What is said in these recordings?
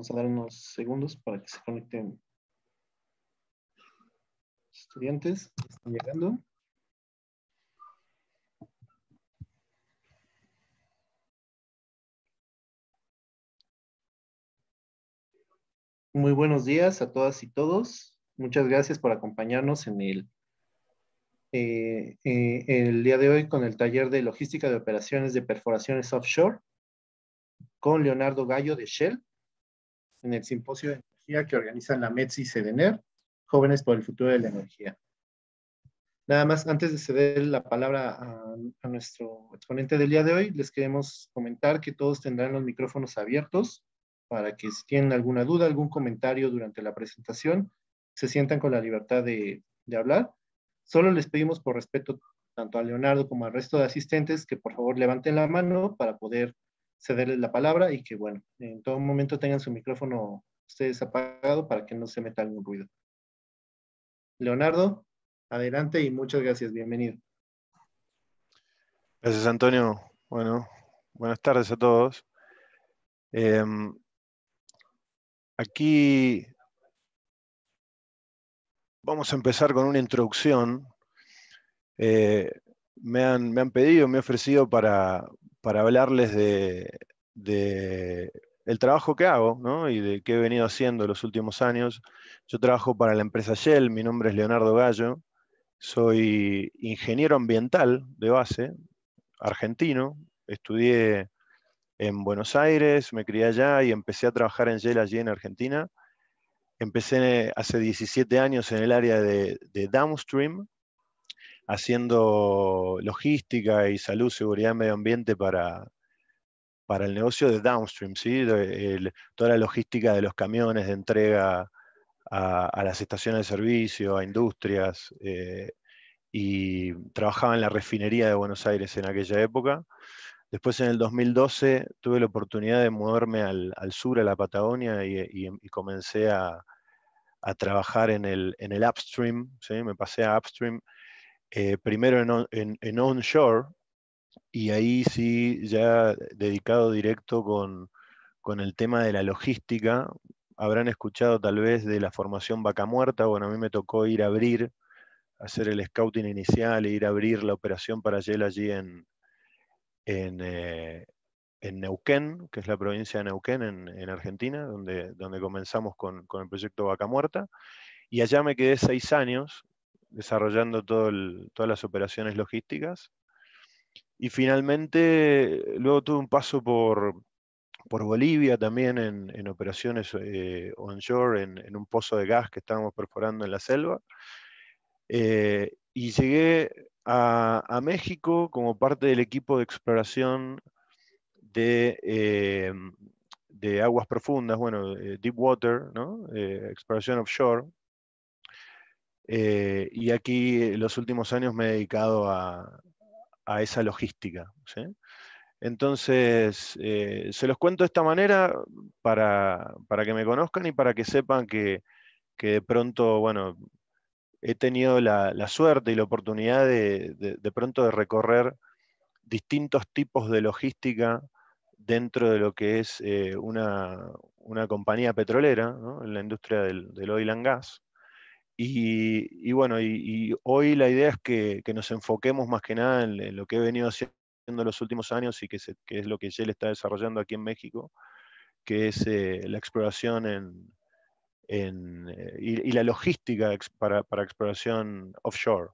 Vamos a dar unos segundos para que se conecten los estudiantes que están llegando. Muy buenos días a todas y todos. Muchas gracias por acompañarnos en el, eh, eh, el día de hoy con el taller de logística de operaciones de perforaciones offshore con Leonardo Gallo de Shell en el simposio de energía que organizan la mets y SEDENER, Jóvenes por el Futuro de la Energía. Nada más, antes de ceder la palabra a, nuestro exponente del día de hoy, les queremos comentar que todos tendrán los micrófonos abiertos para que si tienen alguna duda, algún comentario durante la presentación, se sientan con la libertad de, de hablar. Solo les pedimos por respeto tanto a Leonardo como al resto de asistentes que por favor levanten la mano para poder cederles la palabra y que, bueno, en todo momento tengan su micrófono ustedes apagado para que no se meta algún ruido. Leonardo, adelante y muchas gracias. Bienvenido. Gracias, Antonio. Bueno, buenas tardes a todos. Em, aquí vamos a empezar con una introducción. Eh, me, han, me han pedido, me han ofrecido para, para hablarles de, el trabajo que hago y de qué he venido haciendo los últimos años. Yo trabajo para la empresa Shell, mi nombre es Leonardo Gallo, soy ingeniero ambiental de base, argentino, estudié en Buenos Aires, me crié allá y empecé a trabajar en Shell allí en Argentina. Empecé hace 17 años en el área de downstream, haciendo logística y salud, seguridad, medio ambiente para, el negocio de downstream, ¿sí? toda la logística de los camiones de entrega a, las estaciones de servicio, a industrias, eh, y trabajaba en la refinería de Buenos Aires en aquella época. Después en el 2012 tuve la oportunidad de moverme al, sur, a la Patagonia, y, comencé a, trabajar en el, upstream, ¿sí? me pasé a upstream eh, primero en, onshore, y ahí sí ya dedicado directo con, el tema de la logística. Habrán escuchado tal vez de la formación Vaca Muerta, bueno, a mí me tocó ir a abrir, hacer el scouting inicial e ir a abrir la operación para Yel allí eh, en, Neuquén, que es la provincia de Neuquén en, Argentina, donde, donde comenzamos con, con, el proyecto Vaca Muerta. Y allá me quedé seis años desarrollando todas las operaciones logísticas. Y finalmente, luego tuve un paso por, Bolivia también en, operaciones eh, onshore, en, un pozo de gas que estábamos perforando en la selva. Eh, y llegué a, México como parte del equipo de exploración de, eh, de aguas profundas, bueno, deep water, exploración offshore, eh, y aquí los últimos años me he dedicado a, esa logística. Entonces, eh, se los cuento de esta manera para, que me conozcan y para que sepan que, de pronto, bueno, he tenido la, suerte y la oportunidad de, pronto de recorrer distintos tipos de logística dentro de lo que es eh, una, compañía petrolera, en la industria del, del oil and gas. Y, bueno, y, hoy la idea es que, nos enfoquemos más que nada en, lo que he venido haciendo los últimos años y que, es lo que Shell está desarrollando aquí en México, que es eh, la exploración eh, y, la logística para, exploración offshore.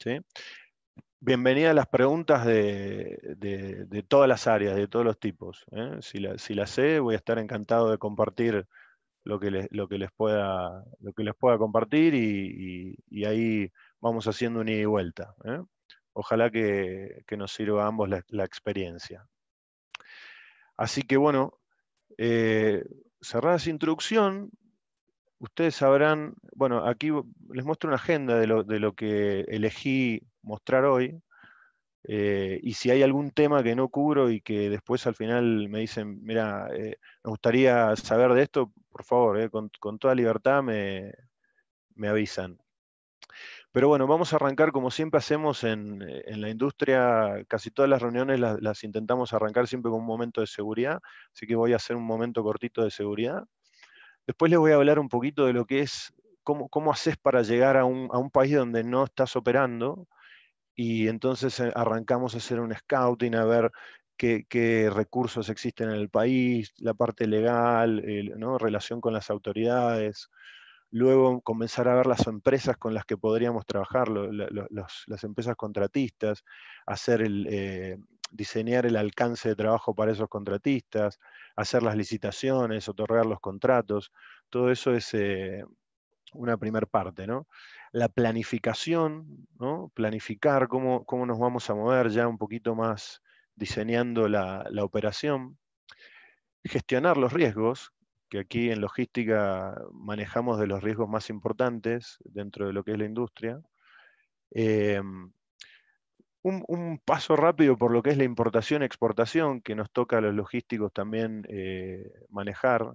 ¿sí? a las preguntas de, todas las áreas, de todos los tipos. ¿eh? si las sé, voy a estar encantado de compartir lo que les, lo que les, pueda, lo que les pueda compartir y, ahí vamos haciendo un ida y vuelta. ¿eh? Ojalá que, nos sirva a ambos la, experiencia. Así que bueno, eh, cerrada esa introducción, ustedes sabrán, bueno, aquí les muestro una agenda de lo, que elegí mostrar hoy. Eh, y si hay algún tema que no cubro y que después al final me dicen, mira, me gustaría saber de esto, por favor, eh, con, toda libertad me, avisan. Pero bueno, vamos a arrancar como siempre hacemos en, la industria, casi todas las reuniones las, intentamos arrancar siempre con un momento de seguridad, así que voy a hacer un momento cortito de seguridad. Después les voy a hablar un poquito de lo que es, cómo, haces para llegar a a un país donde no estás operando, y entonces eh, arrancamos a hacer un scouting, a ver qué, recursos existen en el país, la parte legal, relación con las autoridades. Luego comenzar a ver las empresas con las que podríamos trabajar, las empresas contratistas, hacer eh, diseñar el alcance de trabajo para esos contratistas, hacer las licitaciones, otorgar los contratos. Todo eso es eh, una primer parte, La planificación, Planificar cómo, nos vamos a mover ya un poquito más diseñando la, operación, gestionar los riesgos, que aquí en logística manejamos de los riesgos más importantes dentro de lo que es la industria. Eh, un, paso rápido por lo que es la importación-exportación, que nos toca a los logísticos también eh, manejar,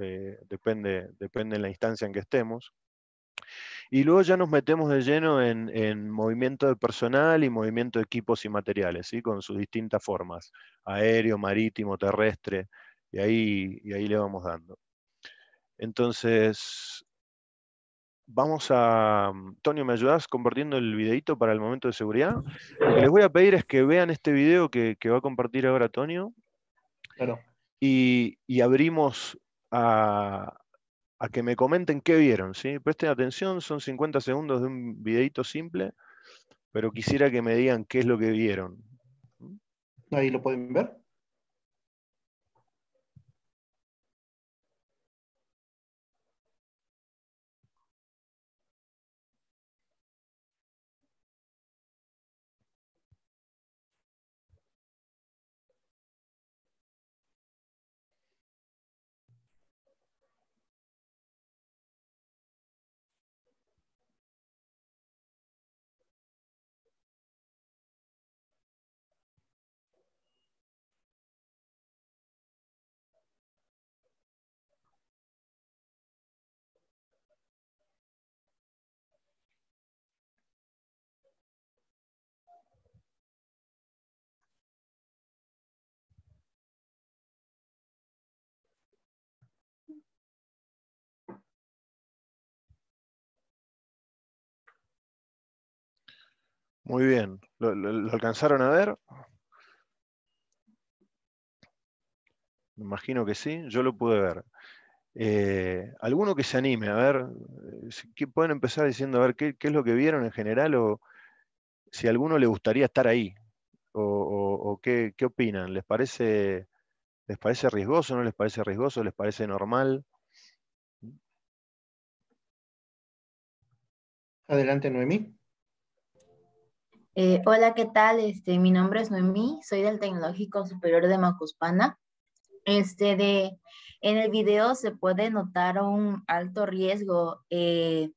eh, depende, depende de la instancia en que estemos. Y luego ya nos metemos de lleno en, movimiento de personal y movimiento de equipos y materiales, ¿sí? con sus distintas formas, aéreo, marítimo, terrestre, y ahí, ahí le vamos dando. Entonces, vamos a... Mm, Tonio, ¿me ayudas compartiendo el videito para el momento de seguridad? Lo que les voy a pedir es que vean este video que, va a compartir ahora Tonio. Claro. y abrimos a, a que me comenten qué vieron, ¿sí? Presten atención, son 50 segundos de un videito simple, pero quisiera que me digan qué es lo que vieron. Ahí lo pueden ver. Muy bien. ¿Lo, alcanzaron a ver? Me imagino que sí, yo lo pude ver. Eh, ¿Alguno que se anime? A ver, eh, pueden empezar diciendo, a ver, ¿qué, es lo que vieron en general o si a alguno le gustaría estar ahí? ¿O, qué, opinan? ¿Les parece, ¿Les parece riesgoso? ¿No les parece riesgoso? ¿Les parece normal? Adelante, Noemí. Eh, hola, ¿qué tal? Este, mi nombre es Noemí, soy del Tecnológico Superior de Macuspana. Este, de, en el video se puede notar un alto riesgo eh,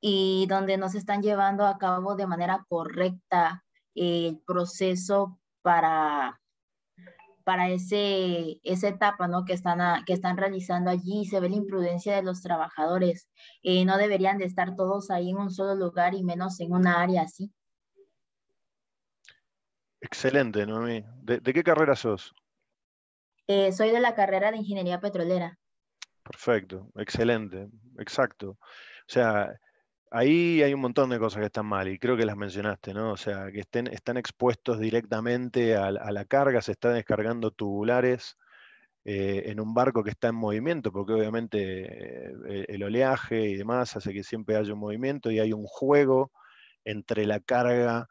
y donde no se están llevando a cabo de manera correcta eh, el proceso para, para ese, esa etapa que, están que están realizando allí. Se ve la imprudencia de los trabajadores. no deberían de estar todos ahí en un solo lugar y menos en una área así. Excelente, Noemí. ¿De, qué carrera sos? Eh, soy de la carrera de Ingeniería Petrolera. Perfecto, excelente, exacto. O sea, ahí hay un montón de cosas que están mal y creo que las mencionaste, ¿no? O sea, que estén, están expuestos directamente a, la carga, se están descargando tubulares eh, en un barco que está en movimiento, porque obviamente eh, el oleaje y demás hace que siempre haya un movimiento y hay un juego entre la carga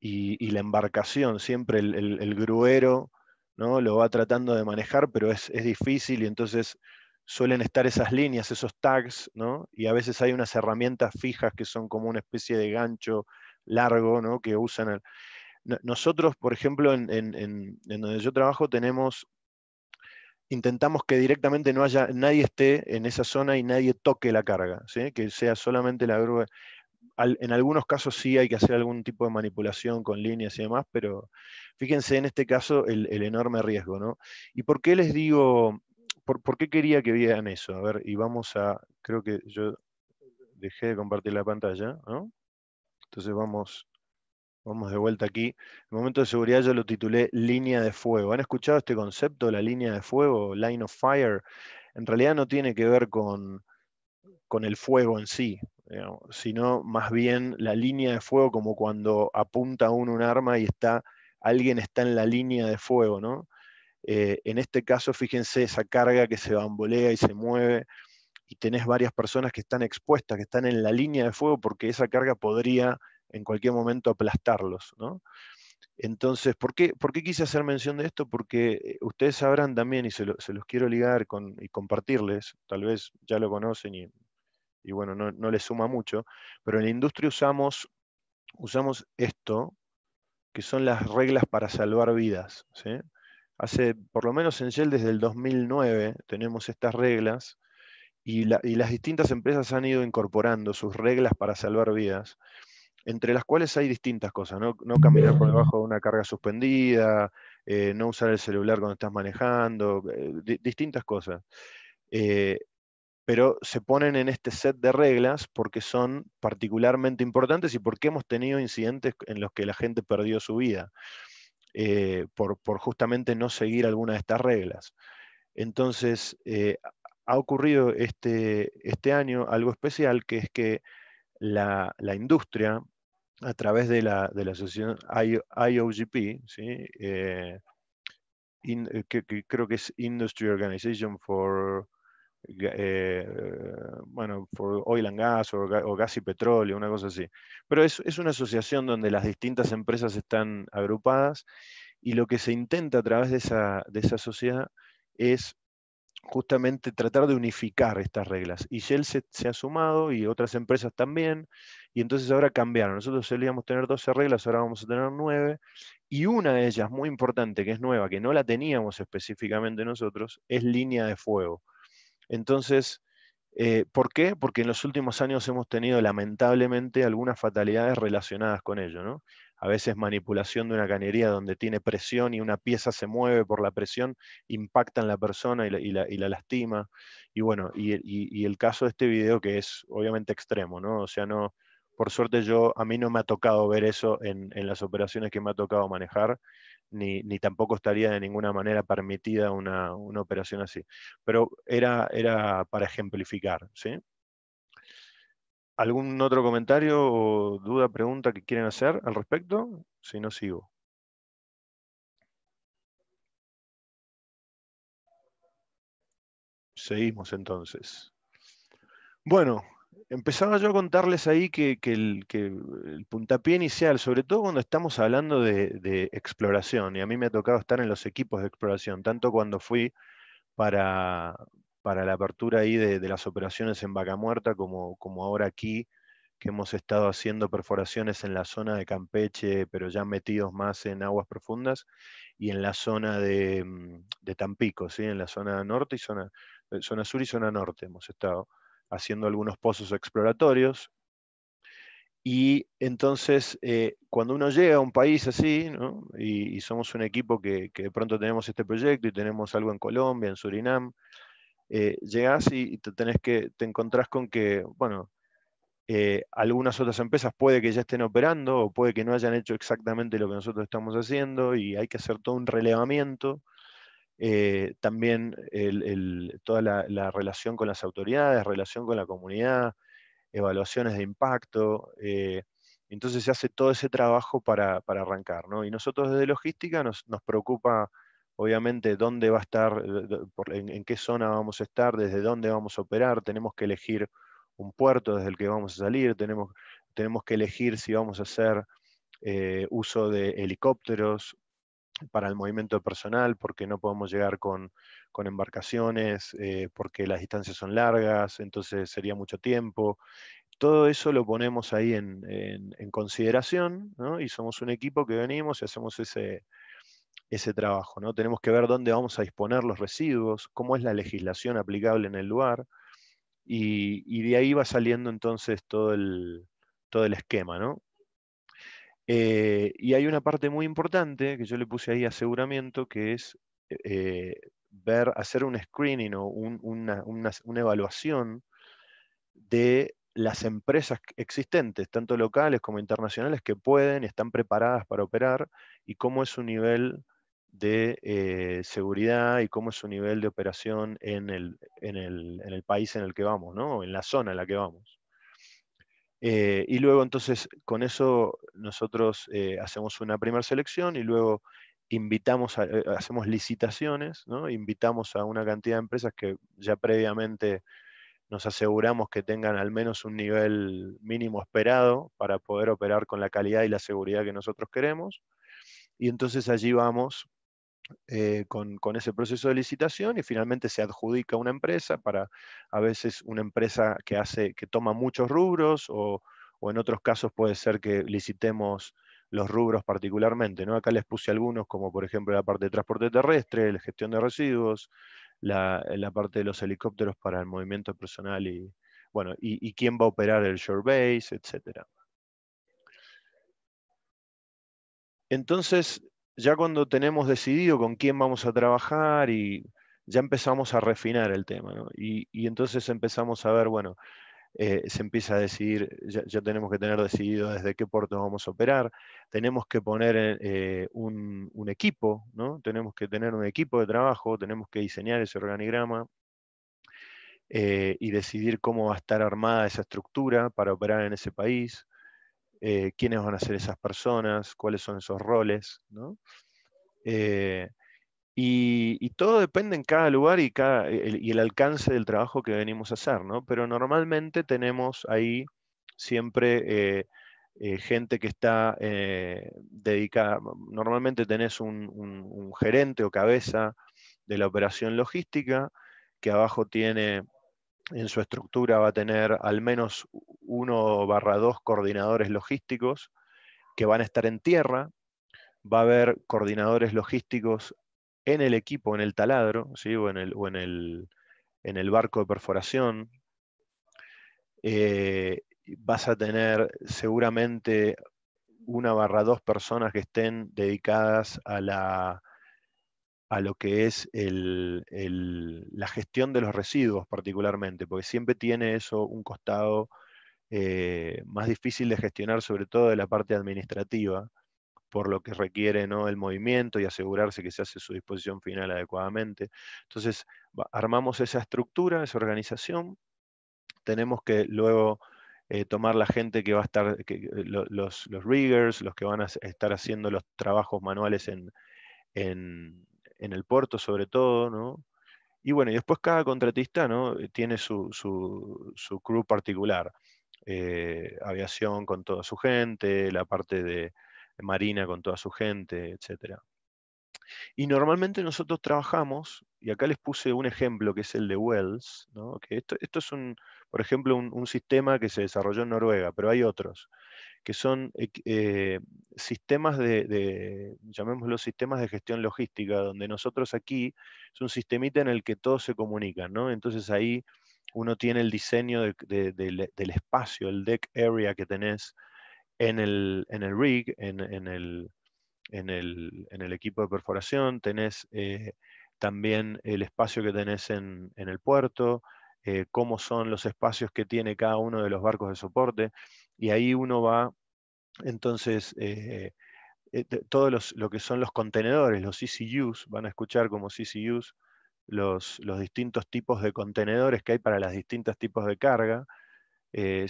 y, la embarcación, siempre el, gruero ¿no? lo va tratando de manejar, pero es, difícil y entonces suelen estar esas líneas, esos tags, ¿no? y a veces hay unas herramientas fijas que son como una especie de gancho largo ¿no? que usan. Nosotros, por ejemplo, en, donde yo trabajo tenemos intentamos que directamente no haya, nadie esté en esa zona y nadie toque la carga, ¿sí? que sea solamente la grúa en algunos casos sí hay que hacer algún tipo de manipulación con líneas y demás, pero fíjense en este caso el, enorme riesgo, ¿no? ¿Y por qué les digo, por, qué quería que vieran eso? A ver, y vamos a, creo que yo dejé de compartir la pantalla, ¿no? Entonces vamos, vamos de vuelta aquí. El momento de seguridad yo lo titulé línea de fuego. ¿Han escuchado este concepto, la línea de fuego, line of fire? En realidad no tiene que ver con, con el fuego en sí sino más bien la línea de fuego como cuando apunta uno un arma y está, alguien está en la línea de fuego, ¿no? Eh, en este caso, fíjense esa carga que se bambolea y se mueve, y tenés varias personas que están expuestas, que están en la línea de fuego, porque esa carga podría en cualquier momento aplastarlos. Entonces, ¿por qué, ¿por quise hacer mención de esto? Porque eh, ustedes sabrán también, y se, los quiero ligar con, y compartirles, tal vez ya lo conocen y y bueno, no, le suma mucho, pero en la industria usamos, usamos esto, que son las reglas para salvar vidas. Hace, por lo menos en Shell desde el 2009 tenemos estas reglas y, las distintas empresas han ido incorporando sus reglas para salvar vidas entre las cuales hay distintas cosas, no, no caminar por debajo de una carga suspendida, eh, no usar el celular cuando estás manejando, eh, distintas cosas. Eh, pero se ponen en este set de reglas porque son particularmente importantes y porque hemos tenido incidentes en los que la gente perdió su vida eh, por, justamente no seguir alguna de estas reglas. Entonces, eh, ha ocurrido este, este, año algo especial, que es que la, industria, a través de la, de la asociación IOGP, ¿sí? Eh, que creo que es Industry Organization for eh, bueno, por oil and gas o, gas y petróleo, una cosa así. Pero es, una asociación donde las distintas empresas están agrupadas y lo que se intenta a través de esa, de esa sociedad es justamente tratar de unificar estas reglas. Y Shell se, se, ha sumado y otras empresas también, y entonces ahora cambiaron. Nosotros solíamos tener 12 reglas, ahora vamos a tener 9, y una de ellas, muy importante, que es nueva, que no la teníamos específicamente nosotros, es línea de fuego. Entonces, eh, ¿por qué? Porque en los últimos años hemos tenido lamentablemente algunas fatalidades relacionadas con ello, ¿no? A veces manipulación de una canería donde tiene presión y una pieza se mueve por la presión, impacta en la persona y la, lastima. Y bueno, y, y, el caso de este video que es obviamente extremo, ¿no? O sea, no, por suerte yo, a mí no me ha tocado ver eso en, las operaciones que me ha tocado manejar, ni, tampoco estaría de ninguna manera permitida una, operación así. Pero era, era para ejemplificar, ¿sí? ¿Algún otro comentario o duda, pregunta que quieren hacer al respecto? Si no, sigo. Seguimos entonces. Bueno, empezaba yo a contarles ahí que, el, puntapié inicial, sobre todo cuando estamos hablando de, exploración, y a mí me ha tocado estar en los equipos de exploración, tanto cuando fui para, la apertura ahí de, las operaciones en Vaca Muerta como, ahora aquí, que hemos estado haciendo perforaciones en la zona de Campeche, pero ya metidos más en aguas profundas, y en la zona de, mm, Tampico, ¿sí? en la zona norte y zona eh, sur y zona norte hemos estado haciendo algunos pozos exploratorios. Y entonces, eh, cuando uno llega a un país así, y, somos un equipo que, de pronto tenemos este proyecto y tenemos algo en Colombia, en Surinam, llegas eh, llegás y te, que, te encontrás con que, bueno, eh, algunas otras empresas puede que ya estén operando o puede que no hayan hecho exactamente lo que nosotros estamos haciendo y hay que hacer todo un relevamiento eh, también toda la, relación con las autoridades, relación con la comunidad, evaluaciones de impacto. Eh, entonces se hace todo ese trabajo para, arrancar. ¿no? Y nosotros desde logística nos, preocupa, obviamente, dónde va a estar, eh, en, qué zona vamos a estar, desde dónde vamos a operar. Tenemos que elegir un puerto desde el que vamos a salir, tenemos, tenemos que elegir si vamos a hacer uso de helicópteros para el movimiento de personal, porque no podemos llegar con, embarcaciones, eh, porque las distancias son largas, entonces sería mucho tiempo. Todo eso lo ponemos ahí en, consideración, ¿no? y somos un equipo que venimos y hacemos ese, ese trabajo. ¿no? Tenemos que ver dónde vamos a disponer los residuos, cómo es la legislación aplicable en el lugar, y, de ahí va saliendo entonces todo el, todo el esquema. ¿no? Eh, y hay una parte muy importante que yo le puse ahí aseguramiento, que es eh, ver, hacer un screening o una, evaluación de las empresas existentes, tanto locales como internacionales, que pueden, están preparadas para operar y cómo es su nivel de eh, seguridad y cómo es su nivel de operación en el, país en el que vamos, ¿no? en la zona en la que vamos. Eh, y luego entonces con eso nosotros eh, hacemos una primera selección y luego invitamos, eh, hacemos licitaciones, invitamos a una cantidad de empresas que ya previamente nos aseguramos que tengan al menos un nivel mínimo esperado para poder operar con la calidad y la seguridad que nosotros queremos. Y entonces allí vamos eh, con, ese proceso de licitación y finalmente se adjudica una empresa para a veces una empresa que hace que toma muchos rubros o, en otros casos puede ser que licitemos los rubros particularmente. ¿no? Acá les puse algunos, como por ejemplo la parte de transporte terrestre, la gestión de residuos, la, parte de los helicópteros para el movimiento personal y, bueno, y, y quién va a operar el shore base, etc. Entonces, ya cuando tenemos decidido con quién vamos a trabajar y ya empezamos a refinar el tema, y, entonces empezamos a ver, bueno, eh, se empieza a decidir, ya, tenemos que tener decidido desde qué puerto vamos a operar, tenemos que poner eh, eh, un, equipo, ¿no? Tenemos que tener un equipo de trabajo, tenemos que diseñar ese organigrama y decidir cómo va a estar armada esa estructura para operar en ese país. Eh, quiénes van a ser esas personas, cuáles son esos roles, eh, y, todo depende en cada lugar y, el, y el alcance del trabajo que venimos a hacer, Pero normalmente tenemos ahí siempre eh, gente que está dedicada, normalmente tenés un, gerente o cabeza de la operación logística, que abajo tiene en su estructura va a tener al menos uno barra dos coordinadores logísticos que van a estar en tierra, va a haber coordinadores logísticos en el equipo, en el taladro, ¿sí? o, en el, o en, el, barco de perforación. Eh, vas a tener seguramente una barra dos personas que estén dedicadas a la a lo que es la gestión de los residuos particularmente, porque siempre tiene eso un costado eh, más difícil de gestionar, sobre todo de la parte administrativa, por lo que requiere el movimiento y asegurarse que se hace su disposición final adecuadamente. Entonces, armamos esa estructura, esa organización, tenemos que luego eh, tomar la gente que va a estar, que, eh, los, riggers, los que van a estar haciendo los trabajos manuales en, en el puerto sobre todo, ¿no? Y bueno, y después cada contratista ¿no? Eh, tiene su, su, crew particular. Eh, aviación con toda su gente, la parte de marina con toda su gente, etc. Y normalmente nosotros trabajamos, y acá les puse un ejemplo que es el de Wells, ¿no? que esto, es, un, por ejemplo, un, sistema que se desarrolló en Noruega, pero hay otros que son eh, sistemas de, de, sistemas de gestión logística, donde nosotros aquí es un sistemita en el que todo se comunica ¿no? Entonces ahí uno tiene el diseño del espacio, el deck area que tenés en el, en rig, en, el, equipo de perforación, tenés eh, también el espacio que tenés en, el puerto, eh, cómo son los espacios que tiene cada uno de los barcos de soporte. Y ahí uno va, entonces, eh, eh, todos los, lo que son los contenedores, los CCUs, van a escuchar como CCUs los, los distintos tipos de contenedores que hay para los distintos tipos de carga. Eh,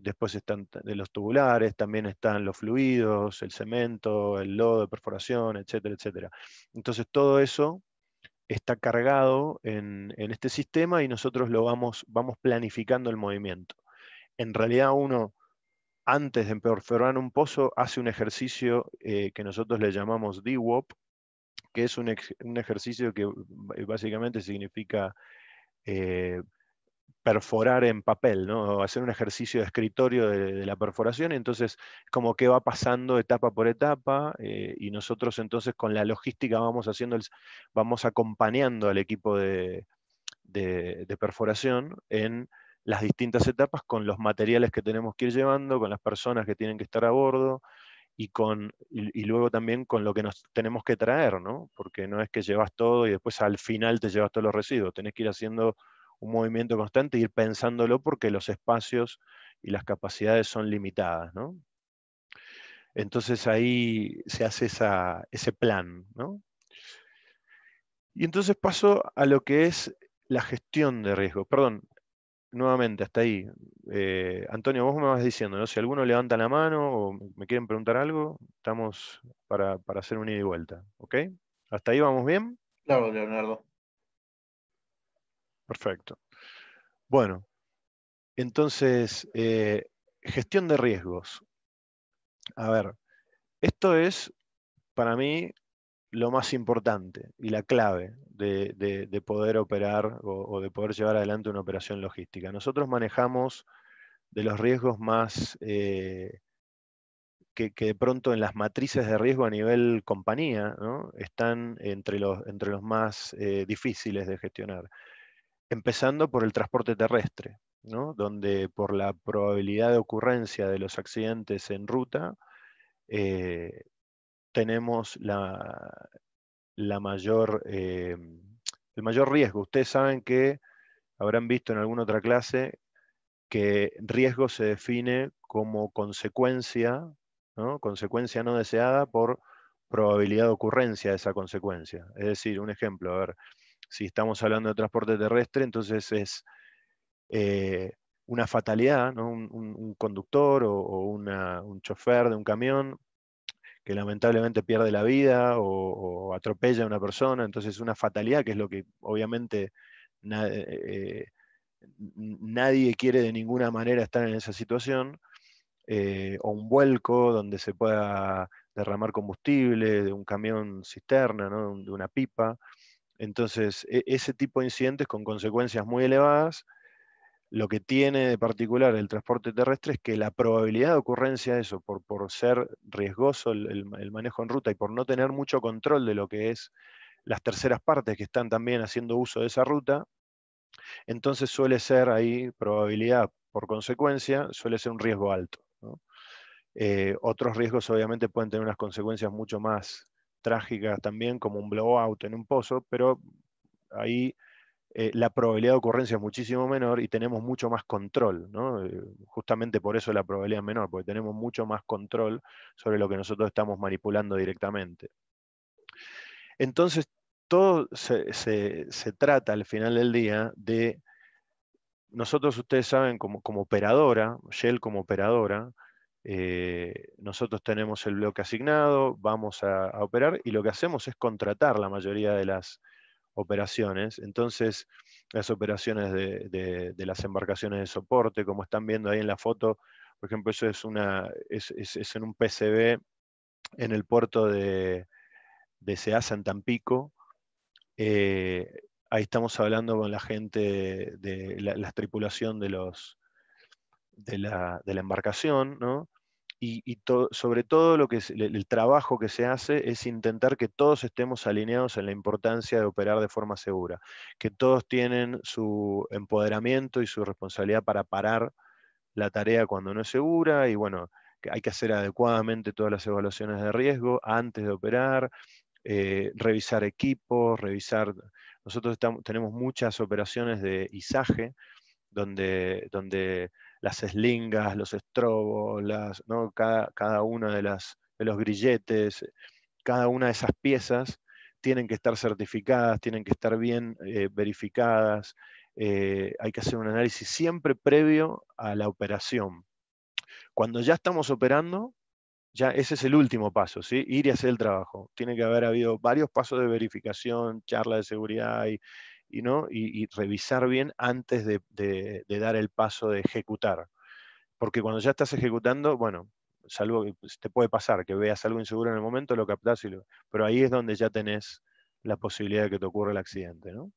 después están de los tubulares, también están los fluidos, el cemento, el lodo de perforación, etcétera, etcétera. Entonces todo eso está cargado en, en este sistema y nosotros lo vamos, vamos planificando el movimiento en realidad uno, antes de perforar un pozo, hace un ejercicio eh, que nosotros le llamamos DWOP, que es un, ejercicio que eh, básicamente significa eh, perforar en papel, hacer un ejercicio de escritorio de, la perforación, entonces como que va pasando etapa por etapa, y nosotros entonces con la logística vamos haciendo, vamos acompañando al equipo de perforación en las distintas etapas con los materiales que tenemos que ir llevando, con las personas que tienen que estar a bordo y, con, y, luego también con lo que nos tenemos que traer, ¿no? Porque no es que llevas todo y después al final te llevas todos los residuos, tenés que ir haciendo un movimiento constante, ir pensándolo porque los espacios y las capacidades son limitadas, ¿no? Entonces ahí se hace esa, ese plan, ¿no? Y entonces paso a lo que es la gestión de riesgo. Perdón, nuevamente, hasta ahí. Eh, Antonio, vos me vas diciendo, ¿no? Si alguno levanta la mano o me quieren preguntar algo, estamos para, hacer un ida y vuelta, ¿ok? ¿Hasta ahí vamos bien? Claro, Leonardo. Perfecto. Bueno, entonces, eh, gestión de riesgos. A ver, esto es para mí lo más importante y la clave de, poder operar o, de poder llevar adelante una operación logística. Nosotros manejamos de los riesgos más eh, que, de pronto en las matrices de riesgo a nivel compañía están entre los, entre los más eh, difíciles de gestionar. Empezando por el transporte terrestre, donde por la probabilidad de ocurrencia de los accidentes en ruta, eh, tenemos la, la mayor, em, el mayor riesgo. Ustedes saben que habrán visto en alguna otra clase que riesgo se define como consecuencia, ¿no? consecuencia no deseada por probabilidad de ocurrencia de esa consecuencia. Es decir, un ejemplo, a ver, si estamos hablando de transporte terrestre, entonces es eh, una fatalidad, un, conductor o, un chofer de un camión que lamentablemente pierde la vida o, atropella a una persona, entonces una fatalidad, que es lo que obviamente eh, eh, nadie quiere de ninguna manera estar en esa situación, eh, o un vuelco donde se pueda derramar combustible de un camión cisterna, ¿no? de una pipa. Entonces, e-, ese tipo de incidentes con consecuencias muy elevadas lo que tiene de particular el transporte terrestre es que la probabilidad de ocurrencia de eso, por, ser riesgoso el, manejo en ruta y por no tener mucho control de lo que es las terceras partes que están también haciendo uso de esa ruta, entonces suele ser ahí probabilidad por consecuencia, suele ser un riesgo alto. Eh, otros riesgos obviamente pueden tener unas consecuencias mucho más trágicas también, como un blowout en un pozo, pero ahí eh, la probabilidad de ocurrencia es muchísimo menor y tenemos mucho más control, eh, justamente por eso la probabilidad es menor, porque tenemos mucho más control sobre lo que nosotros estamos manipulando directamente. Entonces, todo se, trata al final del día de, nosotros ustedes saben como, operadora, Shell como operadora, eh, nosotros tenemos el bloque asignado, vamos a, operar y lo que hacemos es contratar la mayoría de las operaciones. Entonces, las operaciones de, las embarcaciones de soporte, como están viendo ahí en la foto, por ejemplo, eso es, una, es, en un PCB en el puerto de, de Seasa, en Tampico. Eh, ahí estamos hablando con la gente de la, tripulación de, los, de, la, de la embarcación, ¿no? y, sobre todo lo que es, el, trabajo que se hace es intentar que todos estemos alineados en la importancia de operar de forma segura, que todos tienen su empoderamiento y su responsabilidad para parar la tarea cuando no es segura y bueno, hay que hacer adecuadamente todas las evaluaciones de riesgo antes de operar, eh, revisar equipos, revisar... Nosotros tenemos muchas operaciones de izaje donde, donde las eslingas, los estrobos, las, ¿no? cada, cada una de, las, de los grilletes, cada una de esas piezas tienen que estar certificadas, tienen que estar bien eh, verificadas, eh, hay que hacer un análisis siempre previo a la operación. Cuando ya estamos operando, ya ese es el último paso, ¿sí? ir y hacer el trabajo. Tiene que haber habido varios pasos de verificación, charla de seguridad y y, revisar bien antes de, dar el paso de ejecutar. Porque cuando ya estás ejecutando, bueno, salvo pues, te puede pasar que veas algo inseguro en el momento, lo captás, y pero ahí es donde ya tenés la posibilidad de que te ocurra el accidente. ¿no?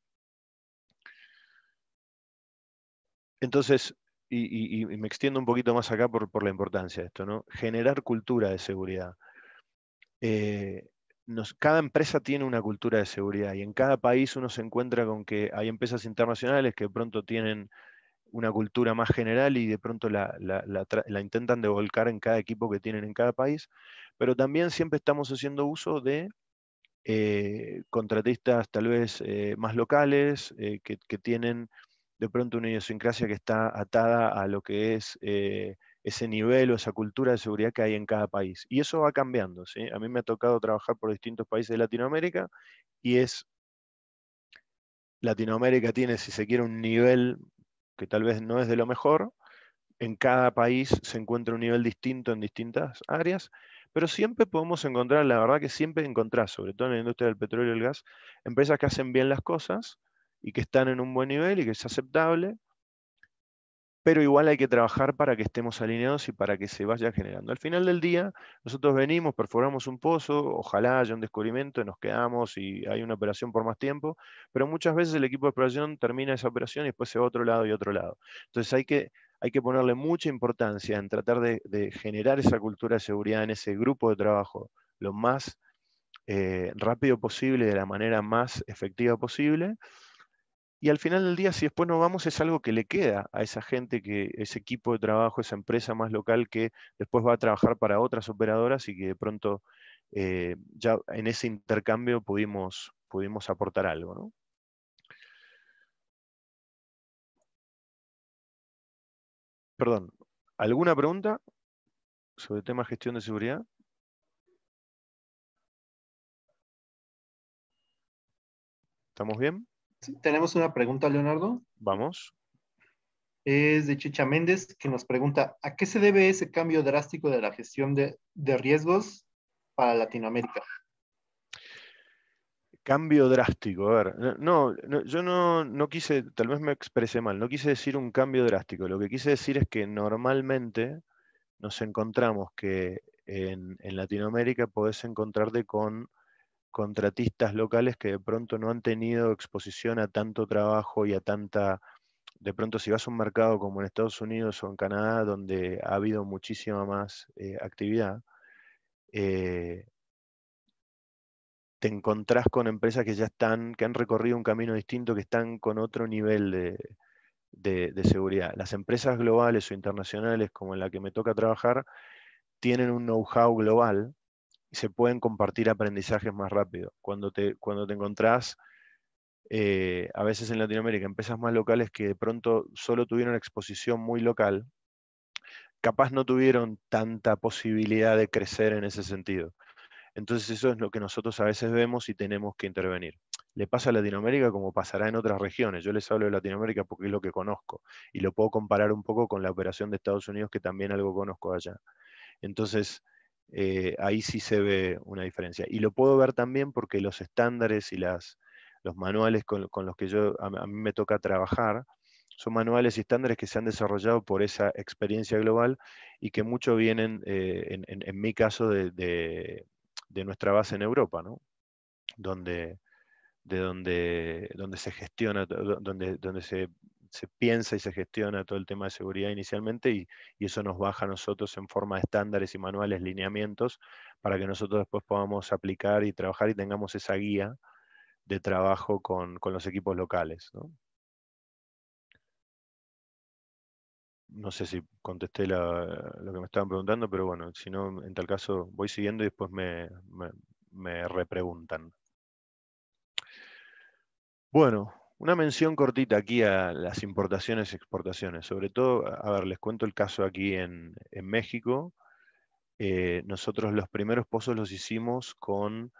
Entonces, y, me extiendo un poquito más acá por, por, la importancia de esto, ¿no? Generar cultura de seguridad. Eh, cada empresa tiene una cultura de seguridad y en cada país uno se encuentra con que hay empresas internacionales que de pronto tienen una cultura más general y de pronto la, intentan devolcar en cada equipo que tienen en cada país, pero también siempre estamos haciendo uso de eh, contratistas tal vez eh, más locales eh, que, que, tienen de pronto una idiosincrasia que está atada a lo que es ese nivel o esa cultura de seguridad que hay en cada país. Y eso va cambiando. ¿sí? A mí me ha tocado trabajar por distintos países de Latinoamérica y es... Latinoamérica tiene, si se quiere, un nivel que tal vez no es de lo mejor. En cada país se encuentra un nivel distinto en distintas áreas, pero siempre podemos encontrar, la verdad que siempre encontrar, sobre todo en la industria del petróleo y el gas, empresas que hacen bien las cosas y que están en un buen nivel y que es aceptable, pero igual hay que trabajar para que estemos alineados y para que se vaya generando. Al final del día, nosotros venimos, perforamos un pozo, ojalá haya un descubrimiento, nos quedamos y hay una operación por más tiempo, pero muchas veces el equipo de operación termina esa operación y después se va a otro lado y otro lado. Entonces hay que ponerle mucha importancia en tratar de, generar esa cultura de seguridad en ese grupo de trabajo lo más eh, rápido posible, de la manera más efectiva posible, y al final del día, si después no vamos, es algo que le queda a esa gente, que ese equipo de trabajo, esa empresa más local que después va a trabajar para otras operadoras y que de pronto eh, ya en ese intercambio pudimos, pudimos aportar algo. ¿no? Perdón, ¿alguna pregunta sobre el tema gestión de seguridad? ¿Estamos bien? Tenemos una pregunta, Leonardo. Vamos. Es de Checha Méndez, que nos pregunta, ¿a qué se debe ese cambio drástico de la gestión de, riesgos para Latinoamérica? Cambio drástico, a ver, no, yo no, quise, tal vez me expresé mal, no quise decir un cambio drástico, lo que quise decir es que normalmente nos encontramos que en, en Latinoamérica podés encontrarte con contratistas locales que de pronto no han tenido exposición a tanto trabajo y a tanta... De pronto si vas a un mercado como en Estados Unidos o en Canadá, donde ha habido muchísima más eh, actividad, eh, te encontrás con empresas que ya están, que han recorrido un camino distinto, que están con otro nivel de, de, seguridad. Las empresas globales o internacionales, como en la que me toca trabajar, tienen un know-how global y se pueden compartir aprendizajes más rápido. Cuando te, cuando te encontrás, eh, a veces en Latinoamérica, empresas más locales que de pronto solo tuvieron exposición muy local, capaz no tuvieron tanta posibilidad de crecer en ese sentido. Entonces eso es lo que nosotros a veces vemos y tenemos que intervenir. Le pasa a Latinoamérica como pasará en otras regiones. Yo les hablo de Latinoamérica porque es lo que conozco y lo puedo comparar un poco con la operación de Estados Unidos que también algo conozco allá. Entonces, eh, ahí sí se ve una diferencia. Y lo puedo ver también porque los estándares y las, los manuales con, los que yo, a, mí me toca trabajar, son manuales y estándares que se han desarrollado por esa experiencia global y que mucho vienen, eh, en, mi caso, de, nuestra base en Europa, ¿no? donde, de donde, donde se gestiona, donde, donde se se piensa y se gestiona todo el tema de seguridad inicialmente y, eso nos baja a nosotros en forma de estándares y manuales, lineamientos, para que nosotros después podamos aplicar y trabajar y tengamos esa guía de trabajo con, los equipos locales. ¿no? sé si contesté lo que me estaban preguntando, pero bueno, si no, en tal caso voy siguiendo y después me repreguntan. Bueno, una mención cortita aquí a las importaciones y exportaciones. Sobre todo, a ver, les cuento el caso aquí en, en México. Eh, nosotros los primeros pozos los hicimos con,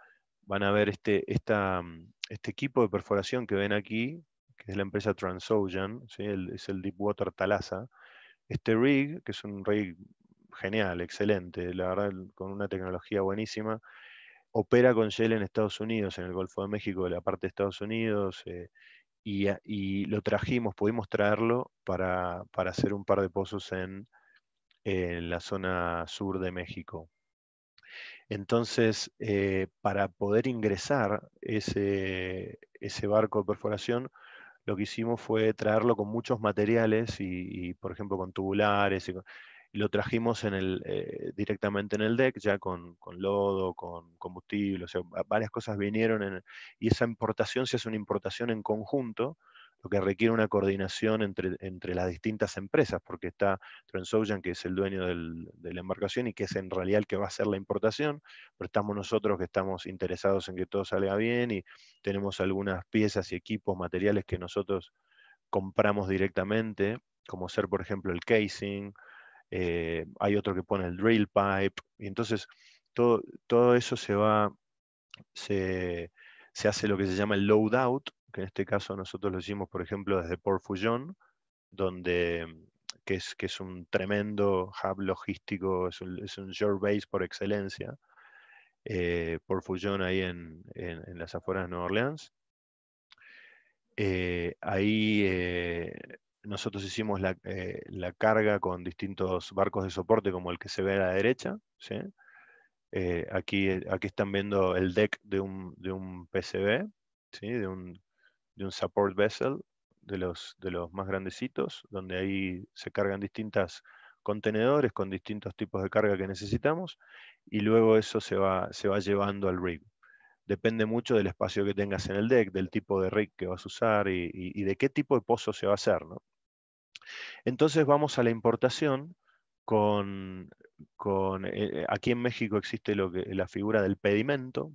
van a ver este, esta, mm, este equipo de perforación que ven aquí, que es la empresa Transocean, ¿sí? es el Deepwater Talasa. Este rig, que es un rig genial, excelente, la verdad, con una tecnología buenísima, opera con Shell en Estados Unidos, en el Golfo de México, de la parte de Estados Unidos, eh, y, lo trajimos, pudimos traerlo para, hacer un par de pozos en, la zona sur de México. Entonces, eh, para poder ingresar ese, barco de perforación, lo que hicimos fue traerlo con muchos materiales y, por ejemplo, con tubulares y lo trajimos en el, eh, directamente en el deck, ya con, lodo, con combustible, o sea, varias cosas vinieron y esa importación se si hace una importación en conjunto, lo que requiere una coordinación entre, entre las distintas empresas, porque está Transocean, que es el dueño del, de la embarcación y que es en realidad el que va a hacer la importación, pero estamos nosotros que estamos interesados en que todo salga bien y tenemos algunas piezas y equipos, materiales que nosotros compramos directamente, como ser, por ejemplo, el casing, eh, hay otro que pone el drill pipe, y entonces todo, todo eso se va, se, hace lo que se llama el loadout, que en este caso nosotros lo hicimos, por ejemplo, desde Port Fullon donde, mm, que, es, que es un tremendo hub logístico, es un, es base por excelencia, eh, Port ahí en, las afueras de Nueva Orleans. Eh, ahí nosotros hicimos eh, la, carga con distintos barcos de soporte, como el que se ve a la derecha. Eh, aquí, eh, aquí están viendo el deck de un, PCB, de, un, de un support vessel, de los, de los más grandecitos, donde ahí se cargan distintos contenedores con distintos tipos de carga que necesitamos, y luego eso se va, se va llevando al rig depende mucho del espacio que tengas en el deck, del tipo de rig que vas a usar y, y de qué tipo de pozo se va a hacer. ¿no? Entonces vamos a la importación con, eh, aquí en México existe la figura del pedimento,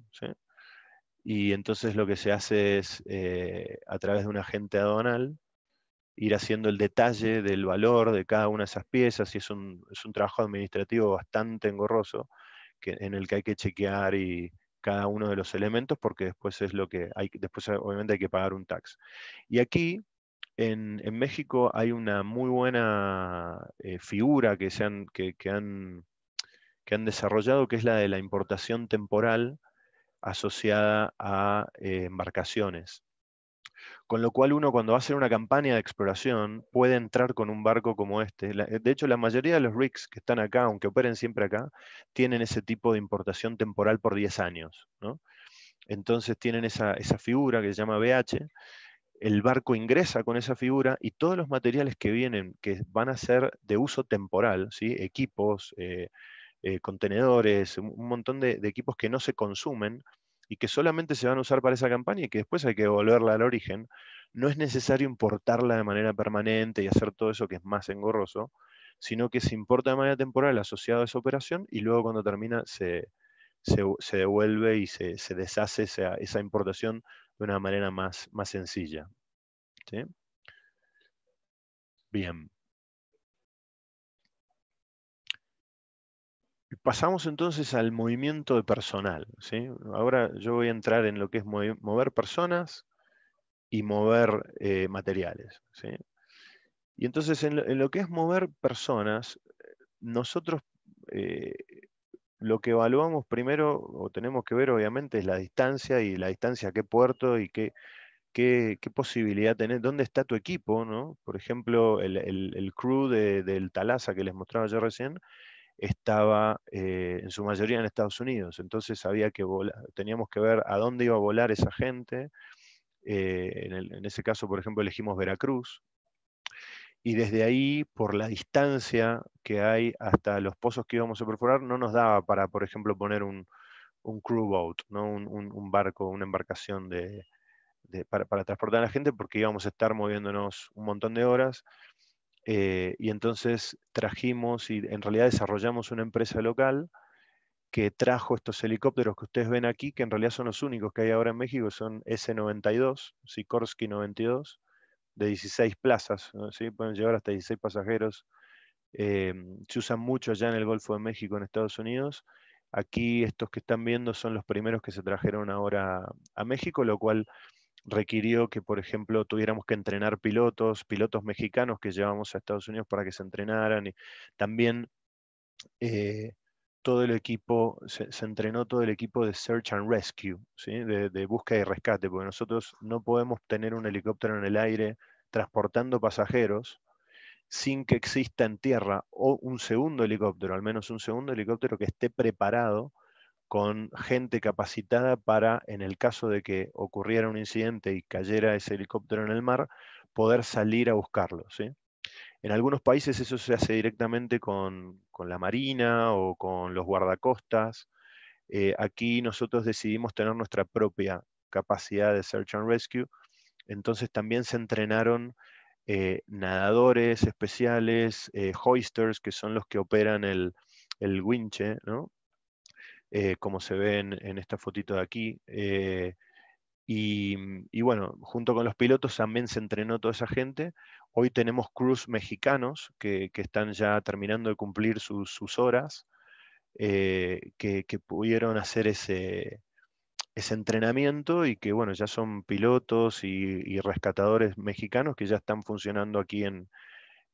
y entonces lo que se hace es, eh, a través de un agente aduanal, ir haciendo el detalle del valor de cada una de esas piezas, y es un, trabajo administrativo bastante engorroso, que, en el que hay que chequear y cada uno de los elementos, porque después es lo que hay, después obviamente hay que pagar un tax. Y aquí en, México hay una muy buena eh, figura que, se han, que, han, han desarrollado, que es la de la importación temporal asociada a eh, embarcaciones. Con lo cual uno cuando va a hacer una campaña de exploración puede entrar con un barco como este. De hecho, la mayoría de los rigs que están acá, aunque operen siempre acá, tienen ese tipo de importación temporal por 10 años. Entonces tienen esa, esa, figura que se llama BH, el barco ingresa con esa figura y todos los materiales que vienen, que van a ser de uso temporal, ¿sí? equipos, eh, eh, contenedores, un montón de, equipos que no se consumen y que solamente se van a usar para esa campaña y que después hay que devolverla al origen, no es necesario importarla de manera permanente y hacer todo eso que es más engorroso, sino que se importa de manera temporal asociado a esa operación y luego cuando termina se, se, devuelve y se, deshace esa, esa importación de una manera más, más sencilla. Bien. Pasamos entonces al movimiento de personal. ¿sí? Ahora yo voy a entrar en lo que es mover personas y mover eh, materiales. Y entonces en lo, que es mover personas, eh, nosotros eh, lo que evaluamos primero o tenemos que ver obviamente es la distancia y la distancia a qué puerto y qué, posibilidad tenés, dónde está tu equipo, ¿no? Por ejemplo, el, el, crew de, del Talasa que les mostraba yo recién estaba eh, en su mayoría en Estados Unidos, entonces había que teníamos que ver a dónde iba a volar esa gente. Eh, en, ese caso, por ejemplo, elegimos Veracruz, y desde ahí, por la distancia que hay hasta los pozos que íbamos a perforar, no nos daba para, por ejemplo, poner un, un crew boat, ¿no? un, barco, una embarcación para, transportar a la gente, porque íbamos a estar moviéndonos un montón de horas. Eh, y entonces trajimos y en realidad desarrollamos una empresa local que trajo estos helicópteros que ustedes ven aquí, que en realidad son los únicos que hay ahora en México, son S-92, Sikorsky 92, de 16 plazas, pueden llevar hasta 16 pasajeros. Em, se usan mucho allá en el Golfo de México, en Estados Unidos. Aquí estos que están viendo son los primeros que se trajeron ahora a México, lo cual requirió que, por ejemplo, tuviéramos que entrenar pilotos, pilotos mexicanos que llevamos a Estados Unidos para que se entrenaran. Y también eh, todo el equipo, se, entrenó todo el equipo de Search and Rescue, de, de, búsqueda y rescate, porque nosotros no podemos tener un helicóptero en el aire transportando pasajeros sin que exista en tierra o un segundo helicóptero, al menos un segundo helicóptero que esté preparado con gente capacitada para, en el caso de que ocurriera un incidente y cayera ese helicóptero en el mar, poder salir a buscarlo. ¿sí? En algunos países eso se hace directamente con, la Marina o con los guardacostas. Eh, aquí nosotros decidimos tener nuestra propia capacidad de Search and Rescue, entonces también se entrenaron eh, nadadores especiales, eh, hoisters, que son los que operan el, el winche, eh, como se ve en, esta fotito de aquí. Y, y, bueno, junto con los pilotos también se entrenó toda esa gente. Hoy tenemos Cruz mexicanos que, están ya terminando de cumplir sus, horas, eh, que, pudieron hacer ese, entrenamiento y que bueno, ya son pilotos y, rescatadores mexicanos que ya están funcionando aquí en,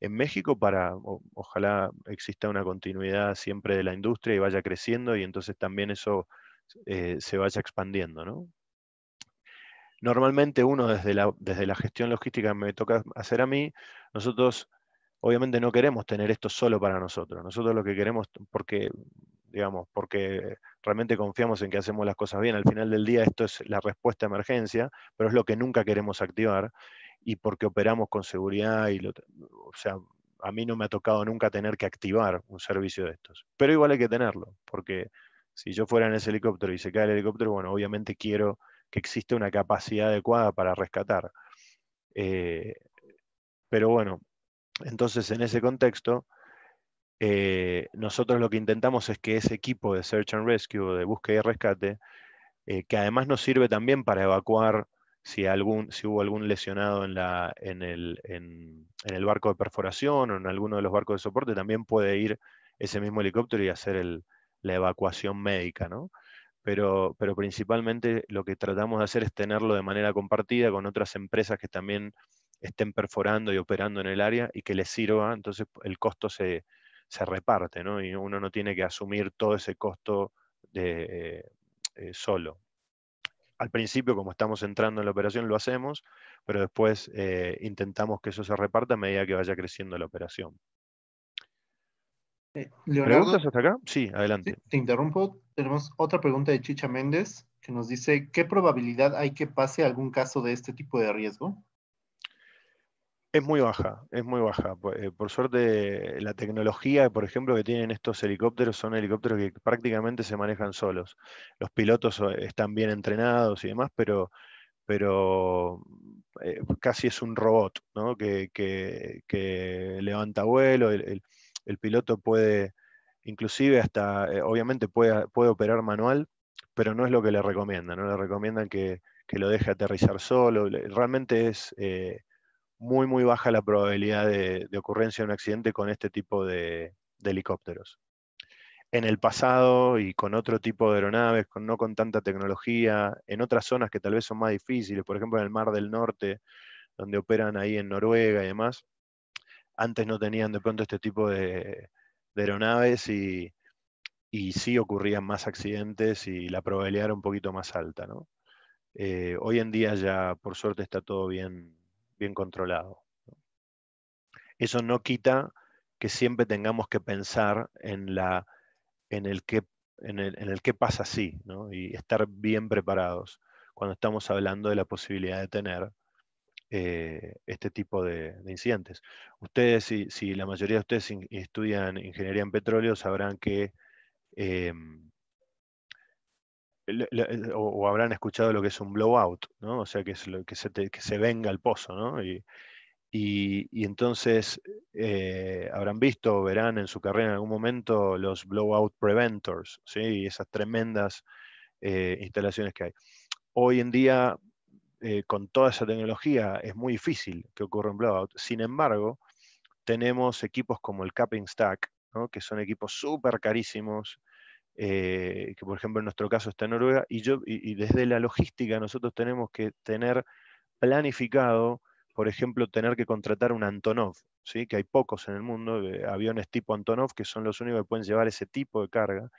México para, ojalá exista una continuidad siempre de la industria y vaya creciendo y entonces también eso eh, se vaya expandiendo, ¿no? Normalmente uno desde la, desde la gestión logística me toca hacer a mí, nosotros obviamente no queremos tener esto solo para nosotros. Nosotros lo que queremos, porque, digamos, porque realmente confiamos en que hacemos las cosas bien. Al final del día esto es la respuesta a emergencia, pero es lo que nunca queremos activar y porque operamos con seguridad y o sea, a mí no me ha tocado nunca tener que activar un servicio de estos. Pero igual hay que tenerlo, porque si yo fuera en ese helicóptero y se cae el helicóptero, bueno, obviamente quiero que existe una capacidad adecuada para rescatar. Eh, pero bueno, entonces en ese contexto, eh, nosotros lo que intentamos es que ese equipo de Search and Rescue, de búsqueda y rescate, eh, que además nos sirve también para evacuar si, si hubo algún lesionado en, el, barco de perforación o en alguno de los barcos de soporte, también puede ir ese mismo helicóptero y hacer la evacuación médica. ¿no? pero, pero principalmente lo que tratamos de hacer es tenerlo de manera compartida con otras empresas que también estén perforando y operando en el área y que les sirva, entonces el costo se, reparte, ¿no? Y uno no tiene que asumir todo ese costo de, eh, eh, solo. Al principio, como estamos entrando en la operación, lo hacemos, pero después eh, intentamos que eso se reparta a medida que vaya creciendo la operación. Eh, ¿Preguntas hasta acá? Sí, adelante. te interrumpo. Tenemos otra pregunta de Chicha Méndez que nos dice, ¿qué probabilidad hay que pase algún caso de este tipo de riesgo? Es muy baja, es muy baja. Eh, por, suerte, la tecnología, por ejemplo, que tienen estos helicópteros son helicópteros que prácticamente se manejan solos. Los pilotos eh, están bien entrenados y demás, pero, pero casi es un robot ¿no? que, levanta vuelo. el, el piloto puede, inclusive hasta, eh, obviamente puede, operar manual, pero no es lo que le recomiendan, no le recomiendan que, lo deje aterrizar solo, realmente es eh, muy, muy baja la probabilidad de, ocurrencia de un accidente con este tipo de, helicópteros. En el pasado y con otro tipo de aeronaves, con, no con tanta tecnología, en otras zonas que tal vez son más difíciles, por ejemplo en el Mar del Norte, donde operan ahí en Noruega y demás, antes no tenían de pronto este tipo de, aeronaves y, sí ocurrían más accidentes y la probabilidad era un poquito más alta. Eh, hoy en día ya, por suerte, está todo bien, bien controlado. Eso no quita que siempre tengamos que pensar en, el, qué, pasa así y estar bien preparados cuando estamos hablando de la posibilidad de tener eh, este tipo de, incidentes. Ustedes, si, si, la mayoría de ustedes estudian ingeniería en petróleo, sabrán que, em, eh, o, habrán escuchado lo que es un blowout, ¿no? o sea, que, es lo, que, se, que se venga al pozo. ¿no? Y, y, entonces eh, habrán visto o verán en su carrera en algún momento los blowout preventors, ¿sí? y esas tremendas instalaciones que hay. Hoy en día eh, con toda esa tecnología es muy difícil que ocurra un blowout. Sin embargo, tenemos equipos como el Capping Stack, que son equipos súper carísimos, eh, que por ejemplo en nuestro caso está en Noruega, y, yo, desde la logística nosotros tenemos que tener planificado, por ejemplo, tener que contratar un Antonov, ¿sí? que hay pocos en el mundo, eh, aviones tipo Antonov, que son los únicos que pueden llevar ese tipo de carga,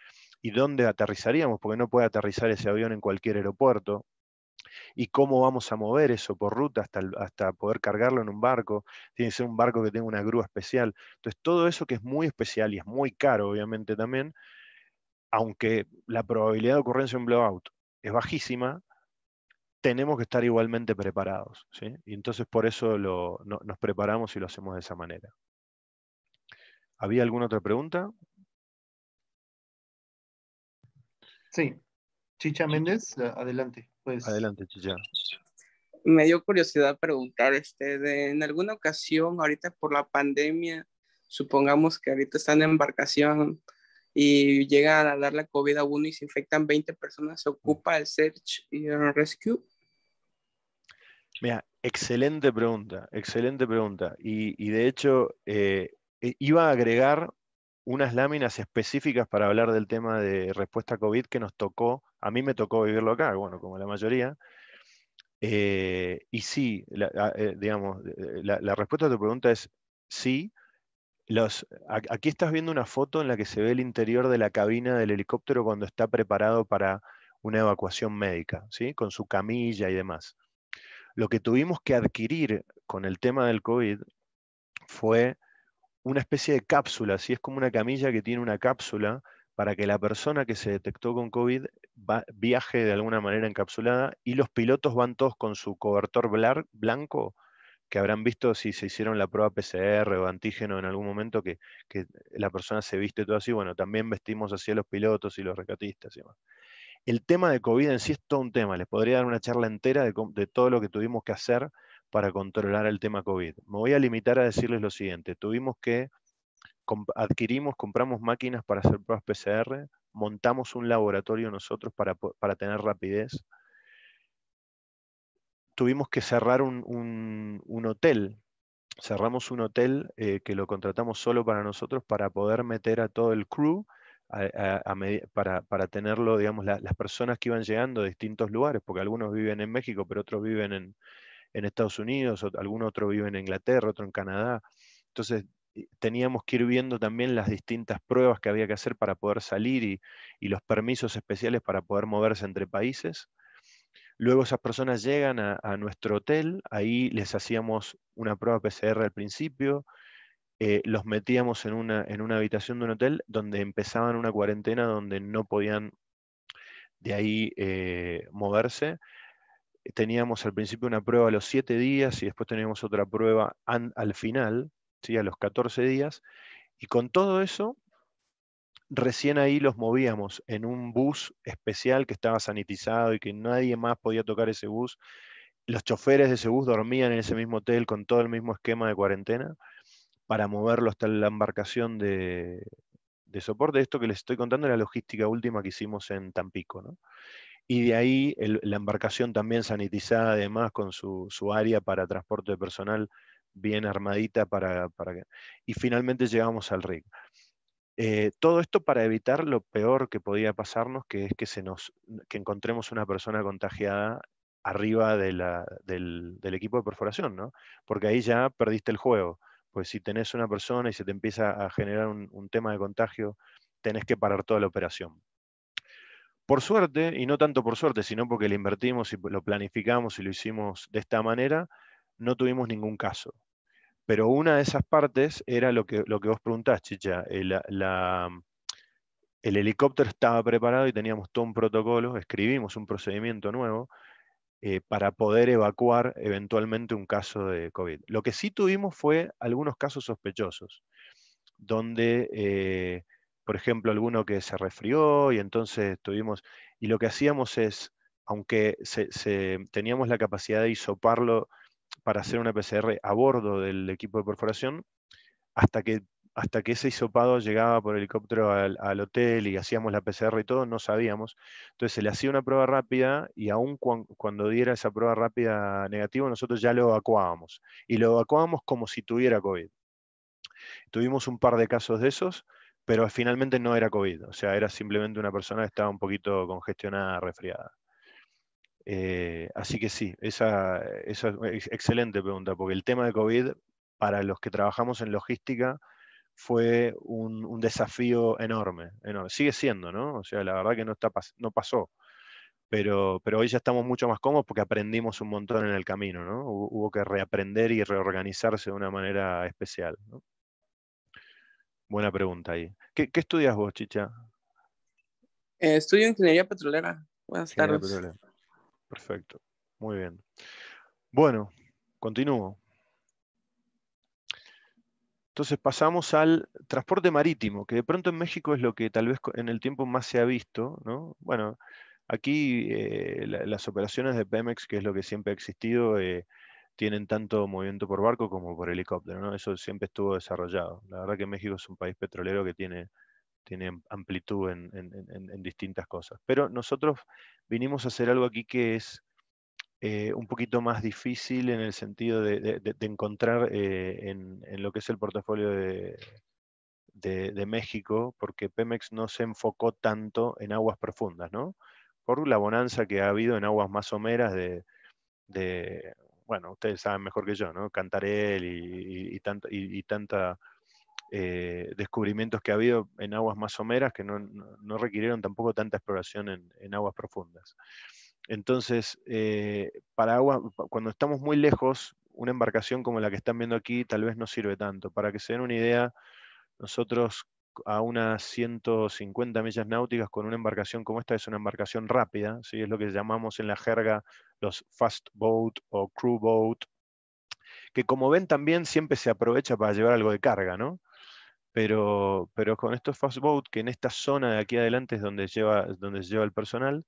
y dónde aterrizaríamos, porque no puede aterrizar ese avión en cualquier aeropuerto, y cómo vamos a mover eso por ruta hasta, poder cargarlo en un barco. Tiene que ser un barco que tenga una grúa especial. Entonces, todo eso que es muy especial y es muy caro, obviamente, también, aunque la probabilidad de ocurrencia de un blowout es bajísima, tenemos que estar igualmente preparados. Y entonces por eso nos preparamos y lo hacemos de esa manera. ¿Había alguna otra pregunta? Sí, Chicha Méndez, adelante. Pues. Adelante, Chicha. Me dio curiosidad preguntar, este, en alguna ocasión, ahorita por la pandemia, supongamos que ahorita están en embarcación y llega a dar la COVID a uno y se infectan 20 personas, ¿se ocupa el search y el rescue? Mira, excelente pregunta, excelente pregunta. Y, de hecho, eh, iba a agregar unas láminas específicas para hablar del tema de respuesta COVID que nos tocó a mí me tocó vivirlo acá, bueno, como la mayoría. Eh, y sí, la, eh, digamos, eh, la, respuesta a tu pregunta es sí. Los, aquí estás viendo una foto en la que se ve el interior de la cabina del helicóptero cuando está preparado para una evacuación médica, ¿sí? con su camilla y demás. Lo que tuvimos que adquirir con el tema del COVID fue una especie de cápsula, si es como una camilla que tiene una cápsula para que la persona que se detectó con COVID viaje de alguna manera encapsulada y los pilotos van todos con su cobertor blanco que habrán visto si se hicieron la prueba PCR o antígeno en algún momento que, la persona se viste todo así. Bueno, también vestimos así a los pilotos y los recatistas y demás. El tema de COVID en sí es todo un tema. Les podría dar una charla entera de, de todo lo que tuvimos que hacer para controlar el tema COVID. Me voy a limitar a decirles lo siguiente. Tuvimos que adquirimos, compramos máquinas para hacer pruebas PCR, montamos un laboratorio nosotros para, tener rapidez. Tuvimos que cerrar un, hotel. Cerramos un hotel eh, que lo contratamos solo para nosotros para poder meter a todo el crew para, tenerlo, digamos, las personas que iban llegando a distintos lugares, porque algunos viven en México, pero otros viven en, Estados Unidos, algunos algún otro vive en Inglaterra, otro en Canadá. Entonces teníamos que ir viendo también las distintas pruebas que había que hacer para poder salir y, los permisos especiales para poder moverse entre países. Luego esas personas llegan a, nuestro hotel, ahí les hacíamos una prueba PCR al principio, eh, los metíamos en una, habitación de un hotel donde empezaban una cuarentena donde no podían de ahí eh, moverse. Teníamos al principio una prueba a los siete días y después teníamos otra prueba al final a los 14 días, y con todo eso, recién ahí los movíamos en un bus especial que estaba sanitizado y que nadie más podía tocar ese bus. Los choferes de ese bus dormían en ese mismo hotel con todo el mismo esquema de cuarentena para moverlo hasta la embarcación de, de soporte. Esto que les estoy contando es la logística última que hicimos en Tampico. ¿no? Y de ahí la embarcación también sanitizada, además, con su, su área para transporte de personal bien armadita para, que... Y finalmente llegamos al rig. Eh, todo esto para evitar lo peor que podía pasarnos, que es que, se nos, que encontremos una persona contagiada arriba del, equipo de perforación, ¿no? Porque ahí ya perdiste el juego. Pues si tenés una persona y se te empieza a generar un, tema de contagio, tenés que parar toda la operación. Por suerte, y no tanto por suerte, sino porque le invertimos y lo planificamos y lo hicimos de esta manera, no tuvimos ningún caso. Pero una de esas partes era lo que, lo que vos preguntás, Chicha. El, eh, el helicóptero estaba preparado y teníamos todo un protocolo, escribimos un procedimiento nuevo eh, para poder evacuar eventualmente un caso de COVID. Lo que sí tuvimos fue algunos casos sospechosos, donde, eh, por ejemplo, alguno que se resfrió y entonces tuvimos, y lo que hacíamos es, aunque se, teníamos la capacidad de isoparlo para hacer una PCR a bordo del equipo de perforación hasta que, hasta que ese hisopado llegaba por helicóptero al, hotel y hacíamos la PCR y todo, no sabíamos. Entonces se le hacía una prueba rápida y aún cuando diera esa prueba rápida negativa, nosotros ya lo evacuábamos. Y lo evacuábamos como si tuviera COVID. Tuvimos un par de casos de esos, pero finalmente no era COVID. O sea, era simplemente una persona que estaba un poquito congestionada, resfriada. Eh, así que sí, esa, esa, es excelente pregunta, porque el tema de COVID para los que trabajamos en logística fue un, desafío enorme, Sigue siendo, ¿no? O sea, la verdad que no, está, no pasó. Pero, pero, hoy ya estamos mucho más cómodos porque aprendimos un montón en el camino, ¿no? Hubo que reaprender y reorganizarse de una manera especial. Buena pregunta ahí. ¿Qué, estudias vos, Chicha? Eh, estudio ingeniería petrolera. Buenas tardes. Petrolera. Perfecto, muy bien. Bueno, continúo. Entonces pasamos al transporte marítimo, que de pronto en México es lo que tal vez en el tiempo más se ha visto. ¿no? Bueno, aquí eh, las operaciones de Pemex, que es lo que siempre ha existido, eh, tienen tanto movimiento por barco como por helicóptero. ¿no? Eso siempre estuvo desarrollado. La verdad que México es un país petrolero que tiene tiene amplitud en, distintas cosas. Pero nosotros vinimos a hacer algo aquí que es eh, un poquito más difícil en el sentido de, encontrar eh, en, lo que es el portafolio de, México, porque Pemex no se enfocó tanto en aguas profundas, ¿no? Por la bonanza que ha habido en aguas más someras de, bueno, ustedes saben mejor que yo, ¿no? Cantarel y tanta eh, descubrimientos que ha habido en aguas más someras que no, requirieron tampoco tanta exploración en, aguas profundas. Entonces, eh, para aguas, cuando estamos muy lejos, una embarcación como la que están viendo aquí tal vez no sirve tanto. Para que se den una idea, nosotros a unas 150 millas náuticas con una embarcación como esta, es una embarcación rápida, ¿sí? es lo que llamamos en la jerga los fast boat o crew boat, que como ven también siempre se aprovecha para llevar algo de carga, ¿no? pero, pero con estos fast que en esta zona de aquí adelante es donde, lleva, donde se lleva el personal,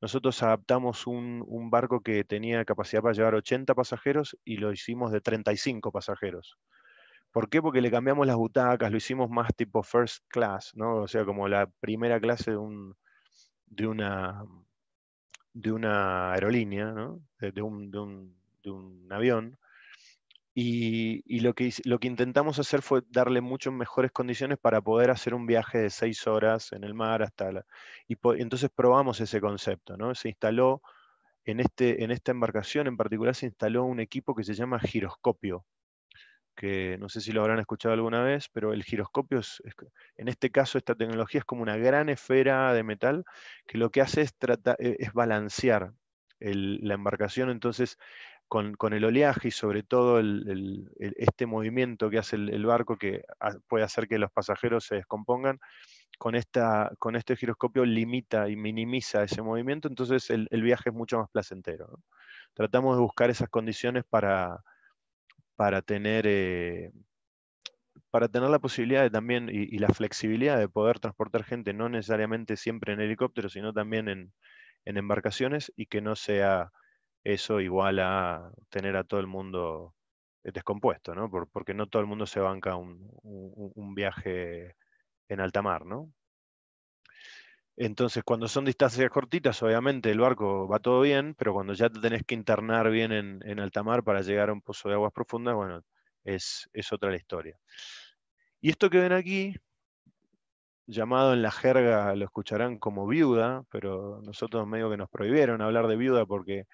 nosotros adaptamos un, barco que tenía capacidad para llevar 80 pasajeros y lo hicimos de 35 pasajeros. ¿Por qué? Porque le cambiamos las butacas, lo hicimos más tipo first class, ¿no? O sea, como la primera clase de, un, de, una, de una aerolínea, ¿no? de, un, de, un, avión. Y, lo, que, intentamos hacer fue darle mucho mejores condiciones para poder hacer un viaje de seis horas en el mar hasta la... Y, entonces probamos ese concepto, ¿no? Se instaló, en, este, en esta embarcación en particular se instaló un equipo que se llama giroscopio, que no sé si lo habrán escuchado alguna vez, pero el giroscopio en este caso esta tecnología es como una gran esfera de metal que lo que hace es, tratar e, es balancear la embarcación, entonces con, el oleaje y sobre todo este movimiento que hace el, barco que puede hacer que los pasajeros se descompongan, con, esta, con este giroscopio limita y minimiza ese movimiento, entonces el, viaje es mucho más placentero. Tratamos de buscar esas condiciones para, para tener... Eh, para tener la posibilidad de también y, la flexibilidad de poder transportar gente, no necesariamente siempre en helicóptero, sino también en embarcaciones y que no sea eso igual a tener a todo el mundo eh, descompuesto, ¿no? porque no todo el mundo se banca un, viaje en alta mar, ¿no? Entonces, cuando son distancias cortitas, obviamente el barco va todo bien, pero cuando ya te tenés que internar bien en, alta mar para llegar a un pozo de aguas profundas, bueno, es, es, otra la historia. Y esto que ven aquí, llamado en la jerga, lo escucharán como viuda, pero nosotros medio que nos prohibieron hablar de viuda porque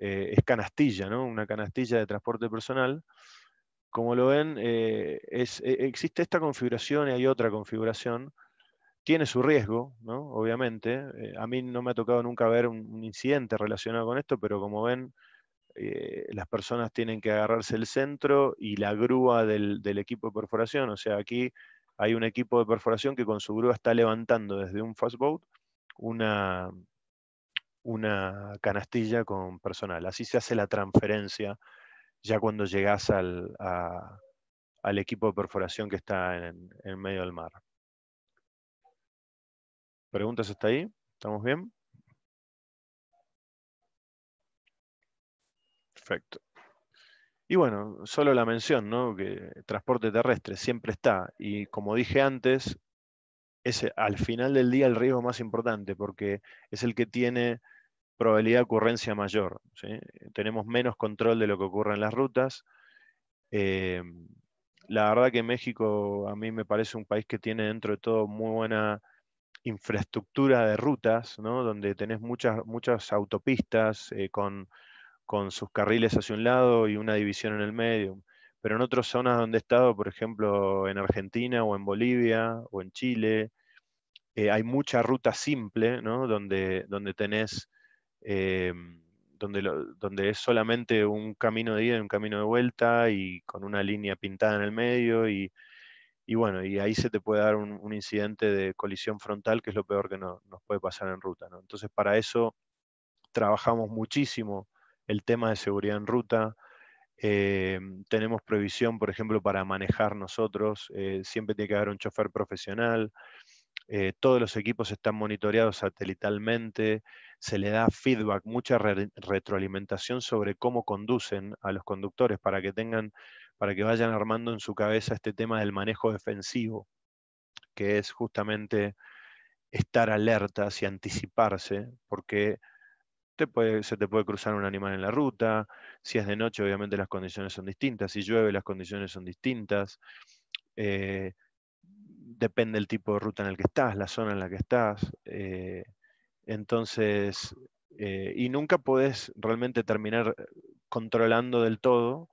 eh, es canastilla, ¿no? una canastilla de transporte personal. Como lo ven, eh, e, existe esta configuración y hay otra configuración. Tiene su riesgo, ¿no? obviamente. Eh, a mí no me ha tocado nunca ver un, incidente relacionado con esto, pero como ven, las personas tienen que agarrarse el centro y la grúa del, del equipo de perforación. O sea, aquí hay un equipo de perforación que con su grúa está levantando desde un fastboat una, una canastilla con personal. Así se hace la transferencia ya cuando llegás al, equipo de perforación que está en, en medio del mar. ¿Preguntas hasta ahí? ¿Estamos bien? Perfecto. Y bueno, solo la mención, ¿no? Que transporte terrestre siempre está. Y como dije antes, es eh, al final del día el riesgo más importante, porque es el que tiene probabilidad de ocurrencia mayor. Tenemos menos control de lo que ocurre en las rutas. Eh, la verdad que México a mí me parece un país que tiene dentro de todo muy buena infraestructura de rutas, donde tenés muchas, muchas autopistas eh, con, sus carriles hacia un lado y una división en el medio. Pero en otras zonas donde he estado, por ejemplo, en Argentina o en Bolivia o en Chile, eh, hay mucha ruta simple, donde, donde tenés eh, donde, es solamente un camino de ida y un camino de vuelta y con una línea pintada en el medio y, bueno, y ahí se te puede dar un, incidente de colisión frontal que es lo peor que nos puede pasar en ruta. Entonces para eso trabajamos muchísimo el tema de seguridad en ruta. Eh, tenemos previsión, por ejemplo, para manejar nosotros. Eh, siempre tiene que haber un chofer profesional. Eh, todos los equipos están monitoreados satelitalmente, se le da feedback, mucha retroalimentación sobre cómo conducen a los conductores para que tengan, para que vayan armando en su cabeza este tema del manejo defensivo, que es justamente estar alertas y anticiparse, porque se te puede cruzar un animal en la ruta, si es de noche obviamente las condiciones son distintas, si llueve las condiciones son distintas. Eh, depende del tipo de ruta en el que estás, la zona en la que estás. Eh, entonces, eh, y nunca podés realmente terminar eh, controlando del todo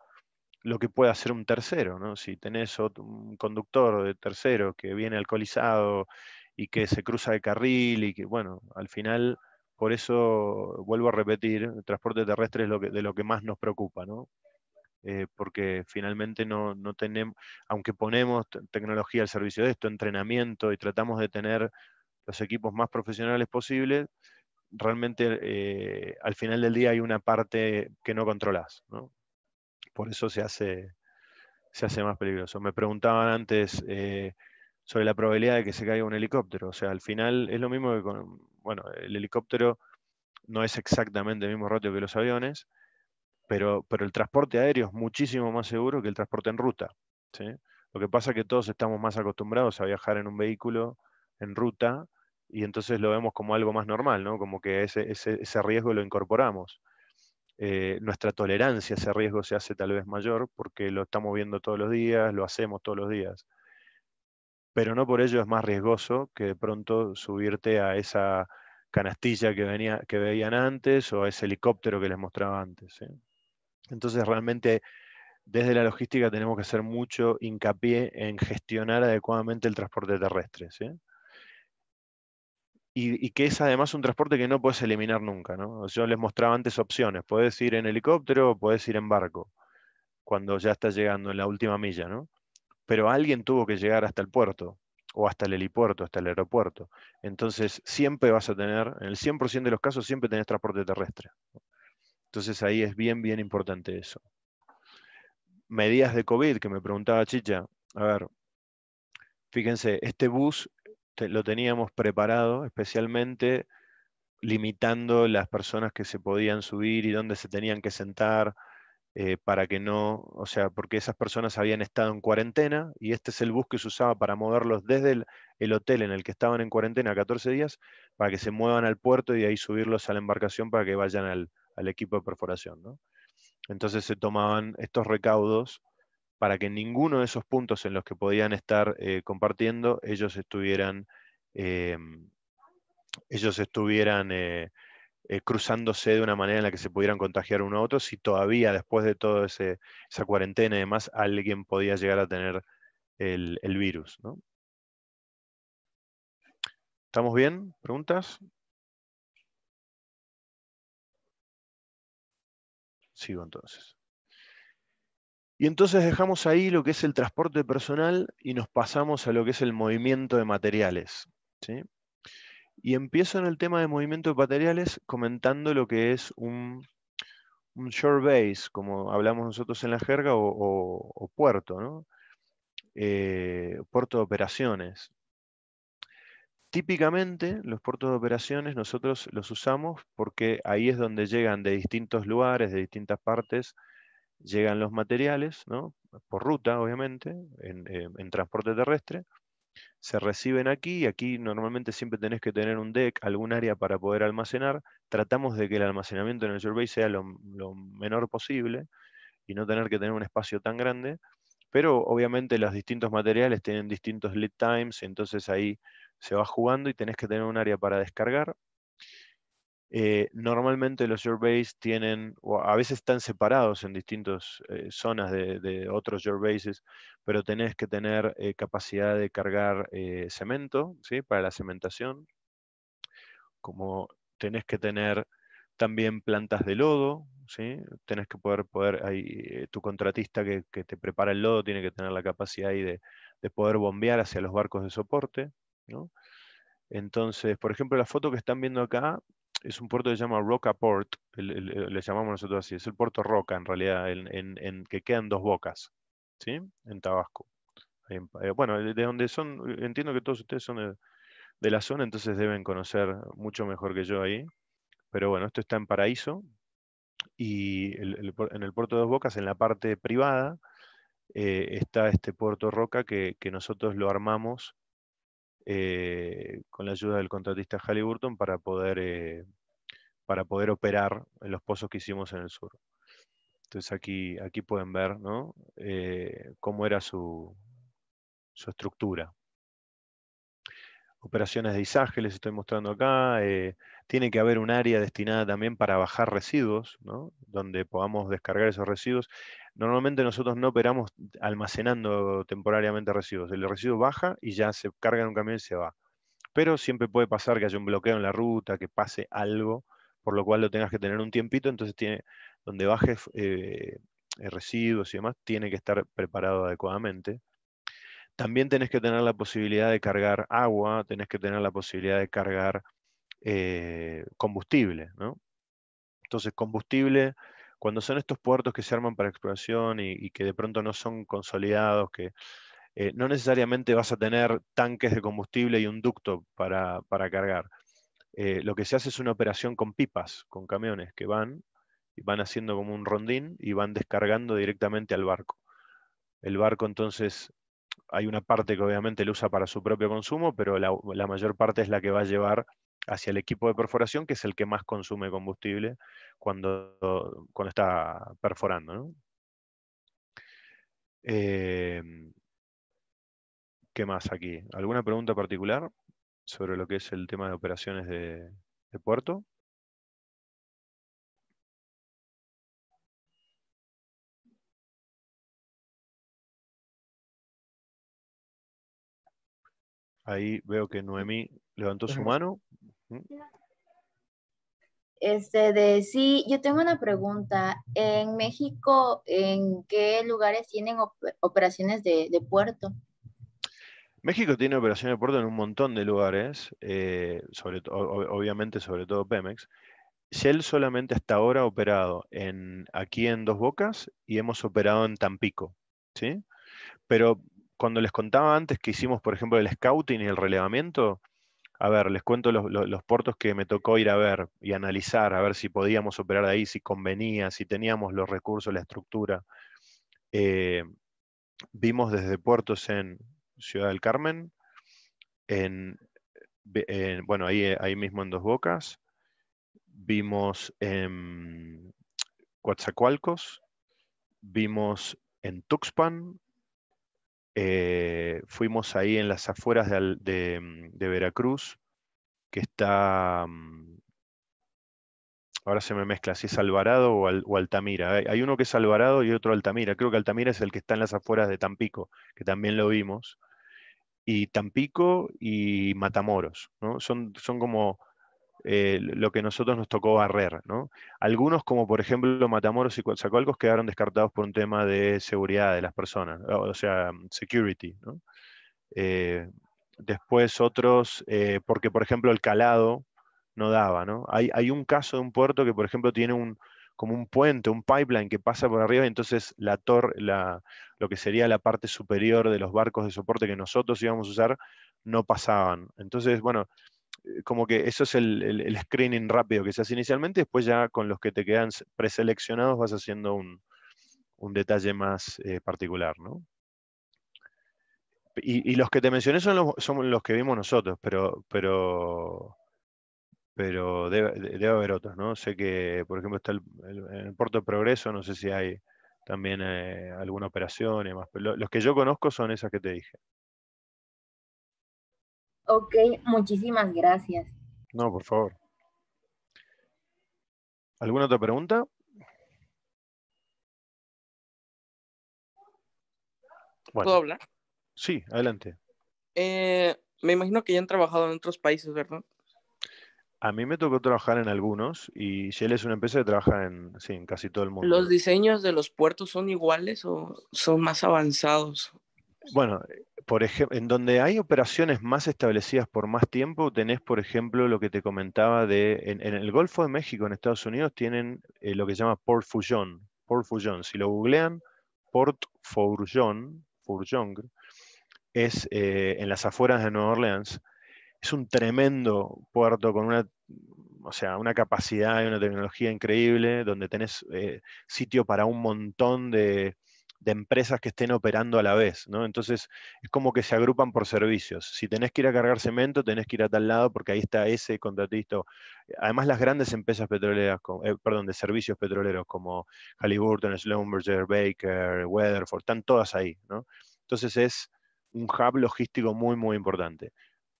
lo que puede hacer un tercero, ¿no? Si tenés un conductor de tercero que viene alcoholizado y que se cruza de carril y que, bueno, al final, por eso vuelvo a repetir, el transporte terrestre es lo de lo que más nos preocupa, ¿no? Eh, porque finalmente no, tenemos, aunque ponemos tecnología al servicio de esto, entrenamiento y tratamos de tener los equipos más profesionales posibles, realmente eh, al final del día hay una parte que no controlas. Por eso se hace, más peligroso. Me preguntaban antes eh, sobre la probabilidad de que se caiga un helicóptero. O sea, al final es lo mismo que con, bueno, el helicóptero no es exactamente el mismo ratio que los aviones, pero, el transporte aéreo es muchísimo más seguro que el transporte en ruta. Lo que pasa es que todos estamos más acostumbrados a viajar en un vehículo en ruta y entonces lo vemos como algo más normal, ¿no? como que ese, ese, riesgo lo incorporamos. Eh, nuestra tolerancia a ese riesgo se hace tal vez mayor porque lo estamos viendo todos los días, lo hacemos todos los días. Pero no por ello es más riesgoso que de pronto subirte a esa canastilla que, venía, que veían antes o a ese helicóptero que les mostraba antes. Entonces realmente desde la logística tenemos que hacer mucho hincapié en gestionar adecuadamente el transporte terrestre. ¿sí? Y, que es además un transporte que no puedes eliminar nunca. ¿no? Yo les mostraba antes opciones. Puedes ir en helicóptero o puedes ir en barco cuando ya estás llegando en la última milla. ¿no? Pero alguien tuvo que llegar hasta el puerto o hasta el helipuerto, hasta el aeropuerto. Entonces siempre vas a tener, en el 100% de los casos siempre tenés transporte terrestre. Entonces ahí es bien, bien importante eso. Medidas de COVID que me preguntaba Chicha. A ver, fíjense, este bus lo teníamos preparado especialmente limitando las personas que se podían subir y dónde se tenían que sentar eh, para que no, o sea, porque esas personas habían estado en cuarentena y este es el bus que se usaba para moverlos desde el, el hotel en el que estaban en cuarentena 14 días para que se muevan al puerto y de ahí subirlos a la embarcación para que vayan al, al equipo de perforación. Entonces se tomaban estos recaudos para que ninguno de esos puntos en los que podían estar eh, compartiendo, ellos estuvieran, eh, ellos estuvieran eh, cruzándose de una manera en la que se pudieran contagiar uno a otro, si todavía después de toda esa cuarentena y demás, alguien podía llegar a tener el, virus. ¿Estamos bien? ¿Preguntas? Sigo entonces. Y entonces dejamos ahí lo que es el transporte personal y nos pasamos a lo que es el movimiento de materiales. Y empiezo en el tema de movimiento de materiales comentando lo que es un, un shore base, como hablamos nosotros en la jerga, o, puerto, eh, puerto de operaciones. Típicamente los puertos de operaciones nosotros los usamos porque ahí es donde llegan de distintos lugares, de distintas partes, llegan los materiales, ¿no? por ruta obviamente, en, eh, transporte terrestre, se reciben aquí, y aquí normalmente siempre tenés que tener un deck, algún área para poder almacenar, tratamos de que el almacenamiento en el Survey sea lo, lo menor posible y no tener que tener un espacio tan grande, pero obviamente los distintos materiales tienen distintos lead times, entonces ahí se va jugando y tenés que tener un área para descargar. Eh, normalmente los base tienen, o a veces están separados en distintas eh, zonas de, otros otros bases pero tenés que tener eh, capacidad de cargar cemento ¿sí? para la cementación, como tenés que tener también plantas de lodo, ¿sí? tenés que poder, poder tu contratista que, te prepara el lodo tiene que tener la capacidad de, de poder bombear hacia los barcos de soporte. Entonces, por ejemplo, la foto que están viendo acá es un puerto que se llama Roca Port le llamamos nosotros así, es el puerto Roca en realidad, en, que quedan dos bocas, ¿sí? En Tabasco. Eh, bueno, de donde son, entiendo que todos ustedes son de, la zona, entonces deben conocer mucho mejor que yo ahí. Pero bueno, esto está en Paraíso y en el puerto de dos bocas, en la parte privada, eh, está este puerto Roca que nosotros lo armamos eh, con la ayuda del contratista Halliburton para poder, eh, para poder operar en los pozos que hicimos en el sur. Entonces aquí, aquí pueden ver eh, cómo era su, su, estructura. Operaciones de izaje les estoy mostrando acá, tiene que haber un área destinada también para bajar residuos, ¿no? donde podamos descargar esos residuos. Normalmente nosotros no operamos almacenando temporariamente residuos. El residuo baja y ya se carga en un camión y se va. Pero siempre puede pasar que haya un bloqueo en la ruta, que pase algo, por lo cual lo tengas que tener un tiempito. Entonces, tiene, donde bajes eh, eh, residuos y demás, tiene que estar preparado adecuadamente. También tenés que tener la posibilidad de cargar agua, tenés que tener la posibilidad de cargar eh, combustible. Entonces, combustible, cuando son estos puertos que se arman para exploración y, que de pronto no son consolidados, que eh, no necesariamente vas a tener tanques de combustible y un ducto para, cargar. Eh, lo que se hace es una operación con pipas, con camiones que van y van haciendo como un rondín y van descargando directamente al barco. El barco entonces hay una parte que obviamente lo usa para su propio consumo, pero la mayor parte es la que va a llevar hacia el equipo de perforación, que es el que más consume combustible cuando, está perforando. Em, ¿Qué más aquí? ¿Alguna pregunta particular sobre lo que es el tema de operaciones de, de puerto? Ahí veo que Noemí levantó su mano. Este de sí, yo tengo una pregunta. En México, ¿en qué lugares tienen operaciones de, puerto? México tiene operaciones de puerto en un montón de lugares, eh, obviamente sobre todo Pemex. Shell solamente hasta ahora ha operado en, aquí en Dos Bocas y hemos operado en Tampico. ¿sí? Pero cuando les contaba antes que hicimos, por ejemplo, el scouting y el relevamiento, a ver, les cuento los, puertos que me tocó ir a ver y analizar, a ver si podíamos operar ahí, si convenía, si teníamos los recursos, la estructura. Eh, vimos desde puertos en Ciudad del Carmen, en, bueno, ahí, ahí mismo en Dos Bocas, vimos en Coatzacoalcos, vimos en Tuxpan, eh, fuimos ahí en las afueras de, mm, Veracruz, que está... Mm, ahora se me mezcla, si es Alvarado o, Altamira. Hay, uno que es Alvarado y otro Altamira. Creo que Altamira es el que está en las afueras de Tampico, que también lo vimos. Y Tampico y Matamoros, ¿no? Son, son como eh, lo que nosotros nos tocó barrer. Algunos, como por ejemplo Matamoros y Coatzacoalcos, quedaron descartados por un tema de seguridad de las personas, o sea, mm, security. Eh, después otros, eh, porque por ejemplo el calado no daba. Hay, un caso de un puerto que por ejemplo tiene un como un puente, un pipeline que pasa por arriba y entonces la torre, lo que sería la parte superior de los barcos de soporte que nosotros íbamos a usar, no pasaban. Entonces, bueno, eh, como que eso es el, screening rápido que se hace inicialmente, después ya con los que te quedan preseleccionados vas haciendo un, detalle más eh, particular, ¿no? Y, los que te mencioné son los, los que vimos nosotros, pero, pero, pero debe, haber otros, ¿no? Sé que, por ejemplo, está el, en el puerto de Progreso, no sé si hay también eh, alguna operación y más, pero los que yo conozco son esas que te dije. Ok, muchísimas gracias. No, por favor. ¿Alguna otra pregunta? ¿Puedo hablar? Sí, adelante. Eh, me imagino que ya han trabajado en otros países, ¿verdad? A mí me tocó trabajar en algunos y Shell es una empresa que trabaja en, en casi todo el mundo. ¿Los diseños de los puertos son iguales o son más avanzados? Bueno, en donde hay operaciones más establecidas por más tiempo, tenés, por ejemplo, lo que te comentaba de, en, el Golfo de México, en Estados Unidos, tienen eh, lo que se llama Port Fujón. Port Fujón, si lo googlean, Port Fourjon, es eh, en las afueras de Nueva Orleans. Es un tremendo puerto con una, o sea, una capacidad y una tecnología increíble, donde tenés eh, sitio para un montón de, de empresas que estén operando a la vez, ¿no? Entonces, es como que se agrupan por servicios. Si tenés que ir a cargar cemento, tenés que ir a tal lado porque ahí está ese contratista. Además, las grandes empresas petroleras, eh, perdón, de servicios petroleros como Halliburton, Schlumberger, Baker, Weatherford, están todas ahí, ¿no? Entonces es un hub logístico muy, muy importante.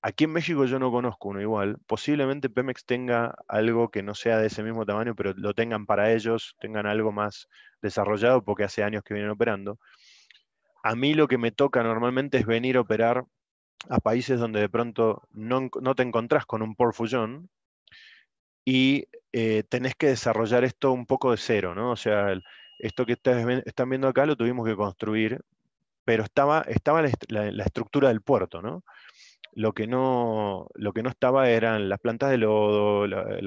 Aquí en México yo no conozco uno igual. Posiblemente Pemex tenga algo que no sea de ese mismo tamaño, pero lo tengan para ellos, tengan algo más desarrollado porque hace años que vienen operando. A mí lo que me toca normalmente es venir a operar a países donde de pronto no, te encontrás con un porfusión y eh, tenés que desarrollar esto un poco de cero, ¿no? O sea, esto que están viendo acá lo tuvimos que construir, pero estaba, estaba la estructura del puerto, ¿no? Lo que no, lo que no estaba eran las plantas de lodo, eh,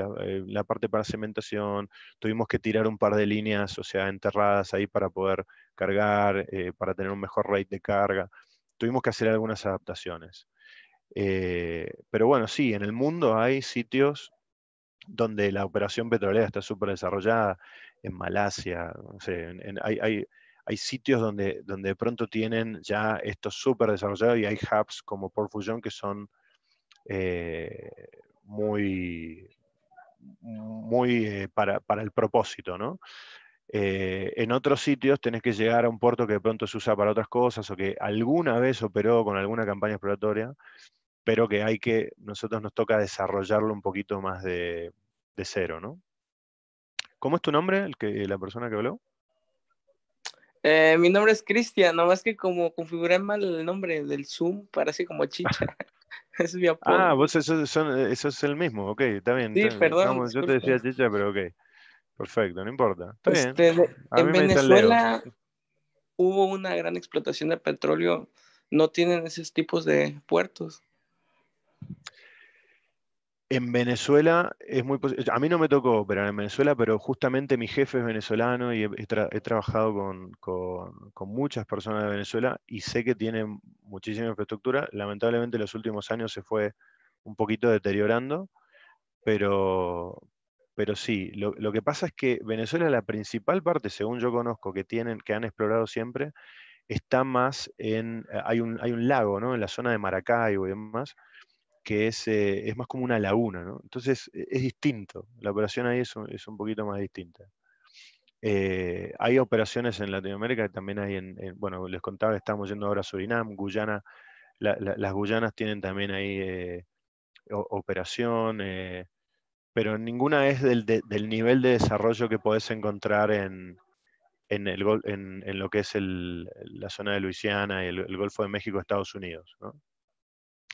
la, parte para cementación, tuvimos que tirar un par de líneas, o sea, enterradas ahí para poder cargar, eh, para tener un mejor rate de carga. Tuvimos que hacer algunas adaptaciones. Eh, pero bueno, sí, en el mundo hay sitios donde la operación petrolera está súper desarrollada, en Malasia, no sé, hay hay sitios donde, donde de pronto tienen ya esto súper desarrollado y hay hubs como fusión que son eh, muy, muy eh, para, el propósito, eh, en otros sitios tenés que llegar a un puerto que de pronto se usa para otras cosas o que alguna vez operó con alguna campaña exploratoria, pero que hay que, nosotros nos toca desarrollarlo un poquito más de, cero, ¿no? ¿Cómo es tu nombre, el que, la persona que habló? Eh, mi nombre es Cristian, nomás que como configuré mal el nombre del Zoom, parece como chicha. Ah, vos eso, eso, es el mismo, ok, está bien. Sí, perdón. yo te decía chicha, pero ok. Perfecto, no importa. Está bien. Este, en Venezuela hubo una gran explotación de petróleo. No tienen esos tipos de puertos. En Venezuela es muy A mí no me tocó operar en Venezuela, pero justamente mi jefe es venezolano y he, trabajado con, muchas personas de Venezuela y sé que tienen muchísima infraestructura. Lamentablemente los últimos años se fue un poquito deteriorando, pero, pero sí, lo, que pasa es que Venezuela la principal parte, según yo conozco, que tienen, que han explorado siempre, está más en. Eh, hay un, hay un lago, ¿no? En la zona de Maracaibo y demás que eh, es, más como una laguna, ¿no? Entonces e, es distinto, la operación ahí es un, es un poquito más distinta. Eh, hay operaciones en Latinoamérica que también hay en, bueno, les contaba que estamos yendo ahora a Surinam, Guyana, las Guyanas tienen también ahí eh, operación, pero ninguna es del, nivel de desarrollo que podés encontrar en, el, en, lo que es la zona de Luisiana y el, Golfo de México, Estados Unidos. ¿no?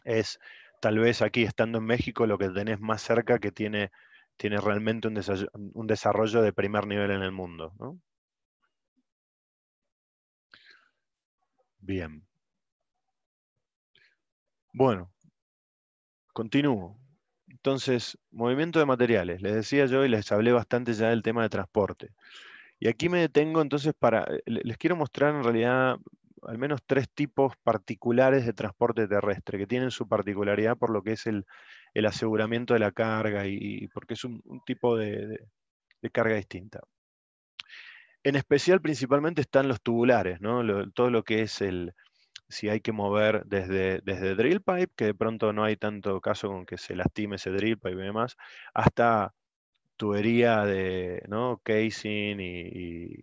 Es tal vez aquí estando en México lo que tenés más cerca que tiene, tiene realmente un, desarrollo de primer nivel en el mundo. Bien. Bueno, continúo. Entonces, movimiento de materiales. Les decía yo y les hablé bastante ya del tema de transporte. Y aquí me detengo entonces para, eh, les quiero mostrar en realidad al menos tres tipos particulares de transporte terrestre, que tienen su particularidad por lo que es el, aseguramiento de la carga y, porque es un, tipo de, carga distinta. En especial, principalmente, están los tubulares, ¿no? todo lo que es el, si hay que mover desde, desde drill pipe, que de pronto no hay tanto caso con que se lastime ese drill pipe y demás, hasta tubería de casing y,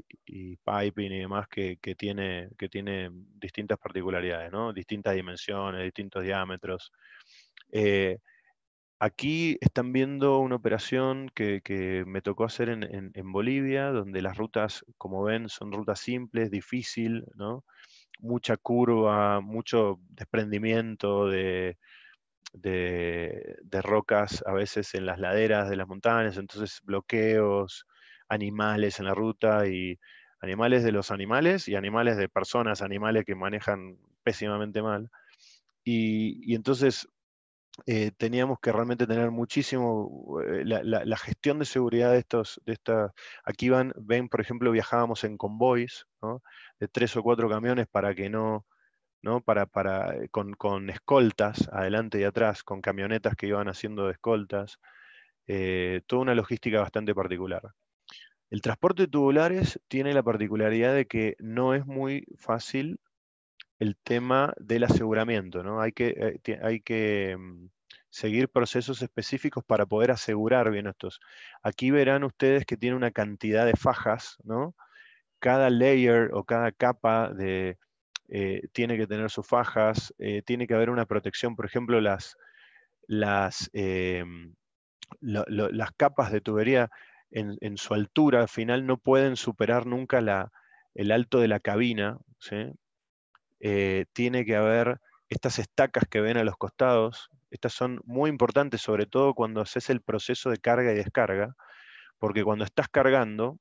piping y demás que, tiene, que tiene distintas particularidades, ¿no? distintas dimensiones, distintos diámetros. Eh, aquí están viendo una operación que, me tocó hacer en, en, Bolivia, donde las rutas, como ven, son rutas simples, difícil, ¿no? mucha curva, mucho desprendimiento de, de, rocas a veces en las laderas de las montañas, entonces bloqueos, animales en la ruta y animales de los animales y animales de personas, animales que manejan pésimamente mal. Y, entonces eh, teníamos que realmente tener muchísimo eh, la, gestión de seguridad de estos, de esta, aquí van, ven, por ejemplo, viajábamos en convoys de tres o cuatro camiones para que no para, eh, con, escoltas adelante y atrás, con camionetas que iban haciendo de escoltas, eh, toda una logística bastante particular. El transporte de tubulares tiene la particularidad de que no es muy fácil el tema del aseguramiento, ¿no? Hay que, eh, hay que mm, seguir procesos específicos para poder asegurar bien estos. Aquí verán ustedes que tiene una cantidad de fajas, Cada layer o cada capa de, eh, tiene que tener sus fajas, eh, tiene que haber una protección, por ejemplo, las, las, em, capas de tubería en, su altura al final no pueden superar nunca la, el alto de la cabina, eh, tiene que haber estas estacas que ven a los costados, estas son muy importantes, sobre todo cuando haces el proceso de carga y descarga, porque cuando estás cargando,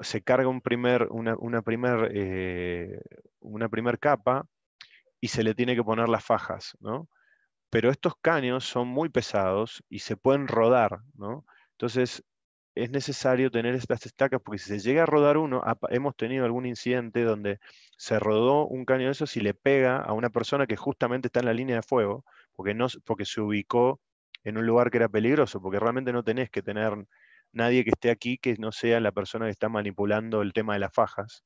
se carga un primer, una, una, primer, eh, una primer capa y se le tiene que poner las fajas, Pero estos caños son muy pesados y se pueden rodar, Entonces es necesario tener estas estacas porque si se llega a rodar uno, hemos tenido algún incidente donde se rodó un caño de esos y le pega a una persona que justamente está en la línea de fuego, porque, no, porque se ubicó en un lugar que era peligroso, porque realmente no tenés que tener nadie que esté aquí que no sea la persona que está manipulando el tema de las fajas.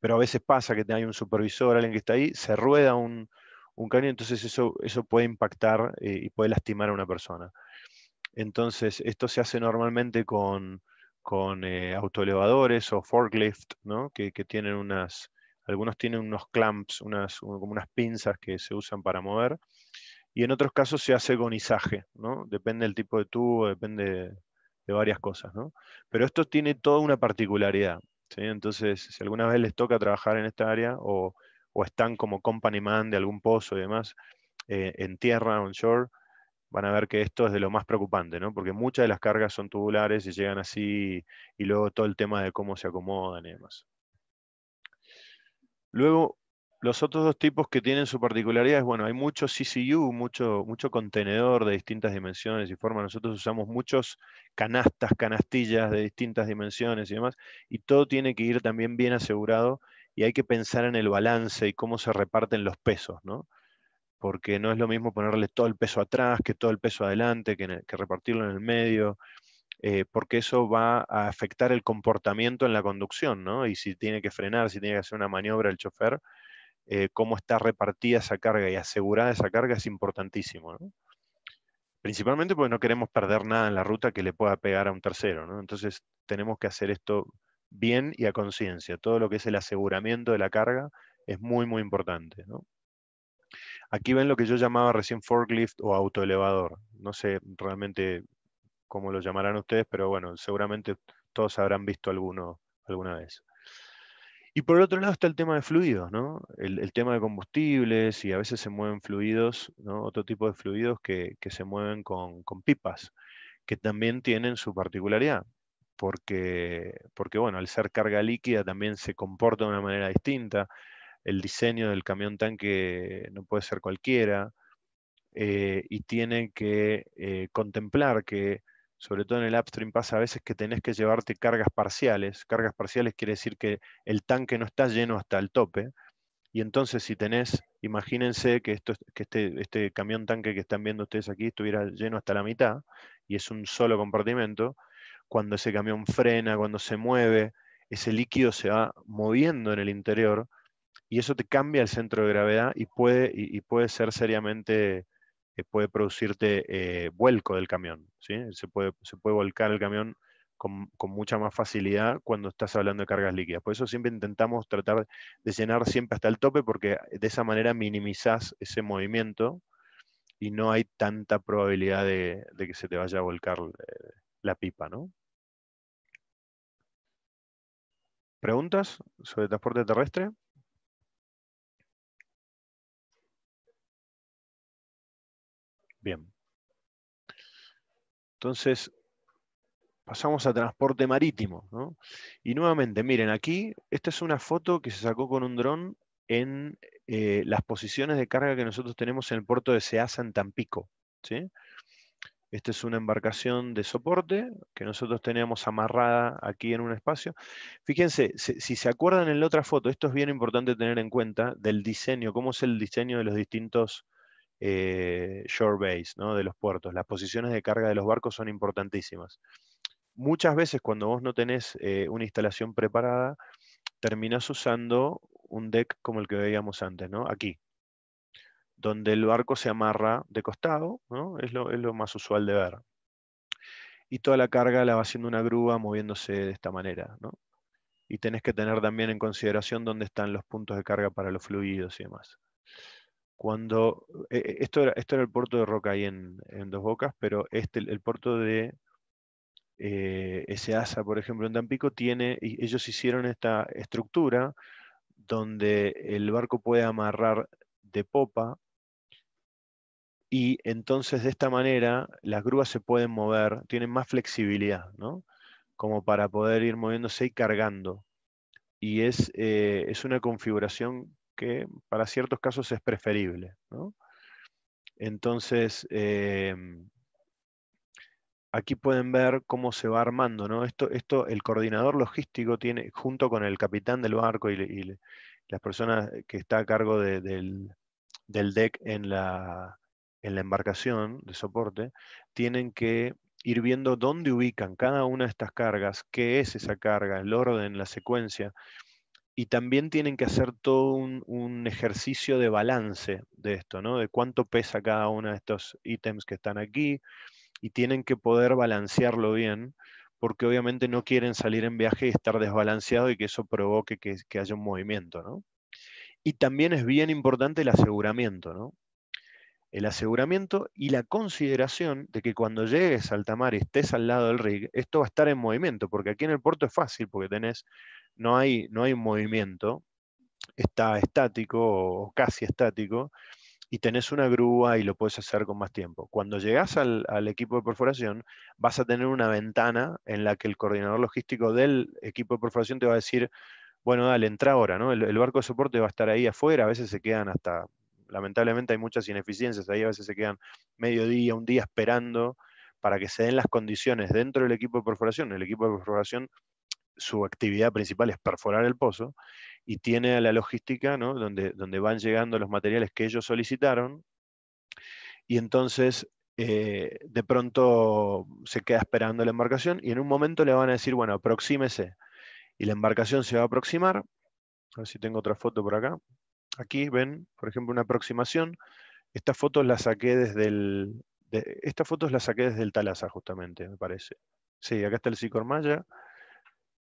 Pero a veces pasa que hay un supervisor, alguien que está ahí, se rueda un, un entonces eso, eso puede impactar eh, y puede lastimar a una persona. Entonces, esto se hace normalmente con, eh, autoelevadores o forklift, ¿no? que, tienen unas, algunos tienen unos clamps, unas, como unas pinzas que se usan para mover, y en otros casos se hace con izaje, ¿no? depende del tipo de tubo, depende de varias cosas, ¿no? Pero esto tiene toda una particularidad, ¿sí? Entonces, si alguna vez les toca trabajar en esta área o, están como company man de algún pozo y demás, eh, en tierra, onshore, van a ver que esto es de lo más preocupante, ¿no? Porque muchas de las cargas son tubulares y llegan así, y luego todo el tema de cómo se acomodan y demás. Luego, los otros dos tipos que tienen su particularidad es, bueno, hay mucho CCU, mucho, mucho contenedor de distintas dimensiones y formas. Nosotros usamos muchos canastas, canastillas de distintas dimensiones y demás, y todo tiene que ir también bien asegurado y hay que pensar en el balance y cómo se reparten los pesos, ¿no? Porque no es lo mismo ponerle todo el peso atrás que todo el peso adelante, que, repartirlo en el medio. Eh, porque eso va a afectar el comportamiento en la conducción, ¿no? Y si tiene que frenar, si tiene que hacer una maniobra el chofer, eh, cómo está repartida esa carga y asegurada esa carga es importantísimo. Principalmente porque no queremos perder nada en la ruta que le pueda pegar a un tercero. Entonces tenemos que hacer esto bien y a conciencia. Todo lo que es el aseguramiento de la carga es muy, muy importante. Aquí ven lo que yo llamaba recién forklift o autoelevador. No sé realmente cómo lo llamarán ustedes, pero bueno, seguramente todos habrán visto alguno alguna vez. Y por el otro lado está el tema de fluidos, ¿no? El, tema de combustibles y a veces se mueven fluidos, Otro tipo de fluidos que, se mueven con, pipas, que también tienen su particularidad, porque, porque, bueno, al ser carga líquida también se comporta de una manera distinta, el diseño del camión tanque no puede ser cualquiera, eh, y tiene que eh, contemplar que sobre todo en el upstream pasa a veces que tenés que llevarte cargas parciales. Cargas parciales quiere decir que el tanque no está lleno hasta el tope. Y entonces si tenés, imagínense que, esto, este, este camión tanque que están viendo ustedes aquí estuviera lleno hasta la mitad y es un solo compartimento, cuando ese camión frena, cuando se mueve, ese líquido se va moviendo en el interior y eso te cambia el centro de gravedad y puede, y puede ser seriamente puede producirte eh, vuelco del camión. ¿sí? Se, puede, se puede volcar el camión con, mucha más facilidad cuando estás hablando de cargas líquidas. Por eso siempre intentamos tratar de llenar siempre hasta el tope porque de esa manera minimizás ese movimiento y no hay tanta probabilidad de, de que se te vaya a volcar eh, la pipa. ¿no? ¿Preguntas sobre transporte terrestre? Bien. Entonces, pasamos a transporte marítimo. Y nuevamente, miren, aquí, esta es una foto que se sacó con un dron en eh, las posiciones de carga que nosotros tenemos en el puerto de Seasa en Tampico. Esta es una embarcación de soporte que nosotros teníamos amarrada aquí en un espacio. Fíjense, si se acuerdan en la otra foto, esto es bien importante tener en cuenta del diseño, cómo es el diseño de los distintos eh, shore base, de los puertos. Las posiciones de carga de los barcos son importantísimas. Muchas veces cuando vos no tenés eh, una instalación preparada, terminás usando un deck como el que veíamos antes, aquí, donde el barco se amarra de costado, es, lo, más usual de ver. Y toda la carga la va haciendo una grúa moviéndose de esta manera. y tenés que tener también en consideración dónde están los puntos de carga para los fluidos y demás cuando e, e, esto, era, esto era el puerto de Roca en, en Dos Bocas, pero este, el, puerto de eh, asa por ejemplo, en Tampico, tiene, ellos hicieron esta estructura donde el barco puede amarrar de popa y entonces de esta manera las grúas se pueden mover, tienen más flexibilidad, ¿no? como para poder ir moviéndose y cargando. Y es, eh, es una configuración que para ciertos casos es preferible. Entonces, em, aquí pueden ver cómo se va armando. ¿no? Esto, esto, el coordinador logístico tiene, junto con el capitán del barco y, las personas que está a cargo del, deck en la, en la embarcación de soporte, tienen que ir viendo dónde ubican cada una de estas cargas, qué es esa carga, el orden, la secuencia, y también tienen que hacer todo un, ejercicio de balance de esto, ¿no? De cuánto pesa cada uno de estos ítems que están aquí y tienen que poder balancearlo bien porque obviamente no quieren salir en viaje y estar desbalanceado y que eso provoque que, haya un movimiento, ¿no? Y también es bien importante el aseguramiento, ¿no? El aseguramiento y la consideración de que cuando llegues al tamar y estés al lado del rig, esto va a estar en movimiento, porque aquí en el puerto es fácil, porque tenés no hay, no hay movimiento, está estático o casi estático, y tenés una grúa y lo puedes hacer con más tiempo. Cuando llegás al, equipo de perforación, vas a tener una ventana en la que el coordinador logístico del equipo de perforación te va a decir, bueno, dale, entra ahora, ¿no? El, el barco de soporte va a estar ahí afuera, a veces se quedan hasta, lamentablemente hay muchas ineficiencias, ahí a veces se quedan medio día, un día esperando para que se den las condiciones dentro del equipo de perforación. El equipo de perforación su actividad principal es perforar el pozo, y tiene a la logística, ¿no? donde, van llegando los materiales que ellos solicitaron, y entonces eh, de pronto se queda esperando la embarcación y en un momento le van a decir, bueno, aproxímese. Y la embarcación se va a aproximar. A ver si tengo otra foto por acá. Aquí ven, por ejemplo, una aproximación. Estas fotos las saqué desde el... estas fotos saqué desde el Talasa justamente, me parece. Sí, acá está el Sikormaya Maya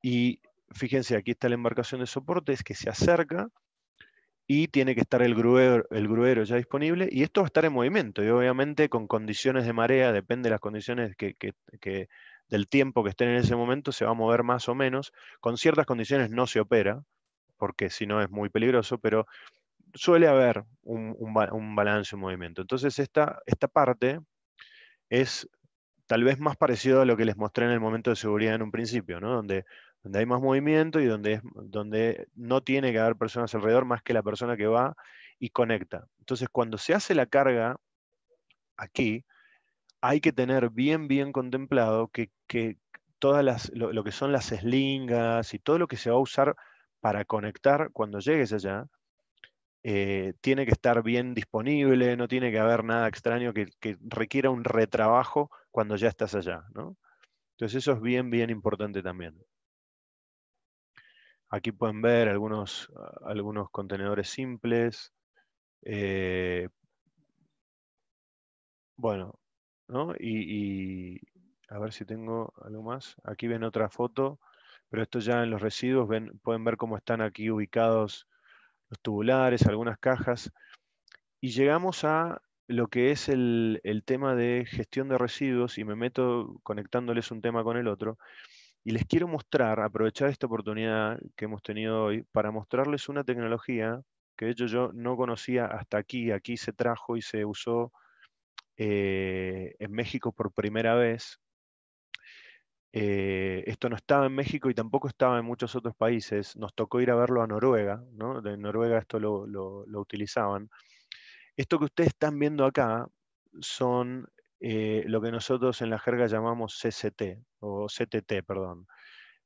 y fíjense, aquí está la embarcación de soporte, es que se acerca y tiene que estar el gruero, el ya disponible y esto va a estar en movimiento y obviamente con condiciones de marea, depende de las condiciones que, del tiempo que estén en ese momento, se va a mover más o menos. Con ciertas condiciones no se opera, porque si no es muy peligroso, pero suele haber un, balance, un movimiento. Entonces esta, esta parte es tal vez más parecido a lo que les mostré en el momento de seguridad en un principio, ¿no? donde donde hay más movimiento y donde, donde no tiene que haber personas alrededor más que la persona que va y conecta. Entonces, cuando se hace la carga aquí, hay que tener bien, bien contemplado que, que todas lo, que son las eslingas y todo lo que se va a usar para conectar cuando llegues allá, eh, tiene que estar bien disponible, no tiene que haber nada extraño que, requiera un retrabajo cuando ya estás allá. Entonces eso es bien, bien importante también. Aquí pueden ver algunos, algunos contenedores simples. Eh, bueno, ¿no? Y, a ver si tengo algo más. Aquí ven otra foto, pero esto ya en los residuos ven, pueden ver cómo están aquí ubicados los tubulares, algunas cajas. Y llegamos a lo que es el, el tema de gestión de residuos, y me meto conectándoles un tema con el otro. Y les quiero mostrar, aprovechar esta oportunidad que hemos tenido hoy para mostrarles una tecnología que de hecho yo no conocía hasta aquí. Aquí se trajo y se usó eh, en México por primera vez. Eh, esto no estaba en México y tampoco estaba en muchos otros países. Nos tocó ir a verlo a Noruega. ¿no? De Noruega esto lo utilizaban. Esto que ustedes están viendo acá son eh, lo que nosotros en la jerga llamamos CCT, o CTT, perdón,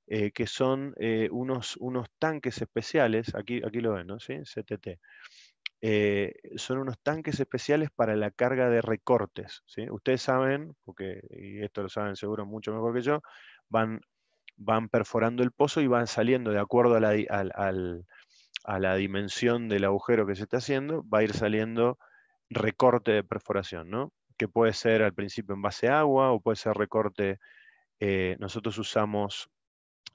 eh, que son eh, unos, unos, tanques especiales, aquí, aquí lo ven, ¿no? CTT. son unos tanques especiales para la carga de recortes. ¿sí? Ustedes saben, porque, y esto lo saben seguro mucho mejor que yo, van, van perforando el pozo y van saliendo de acuerdo a la, a la, dimensión del agujero que se está haciendo, va a ir saliendo recorte de perforación. ¿no? que puede ser al principio en base agua o puede ser recorte. Eh, nosotros usamos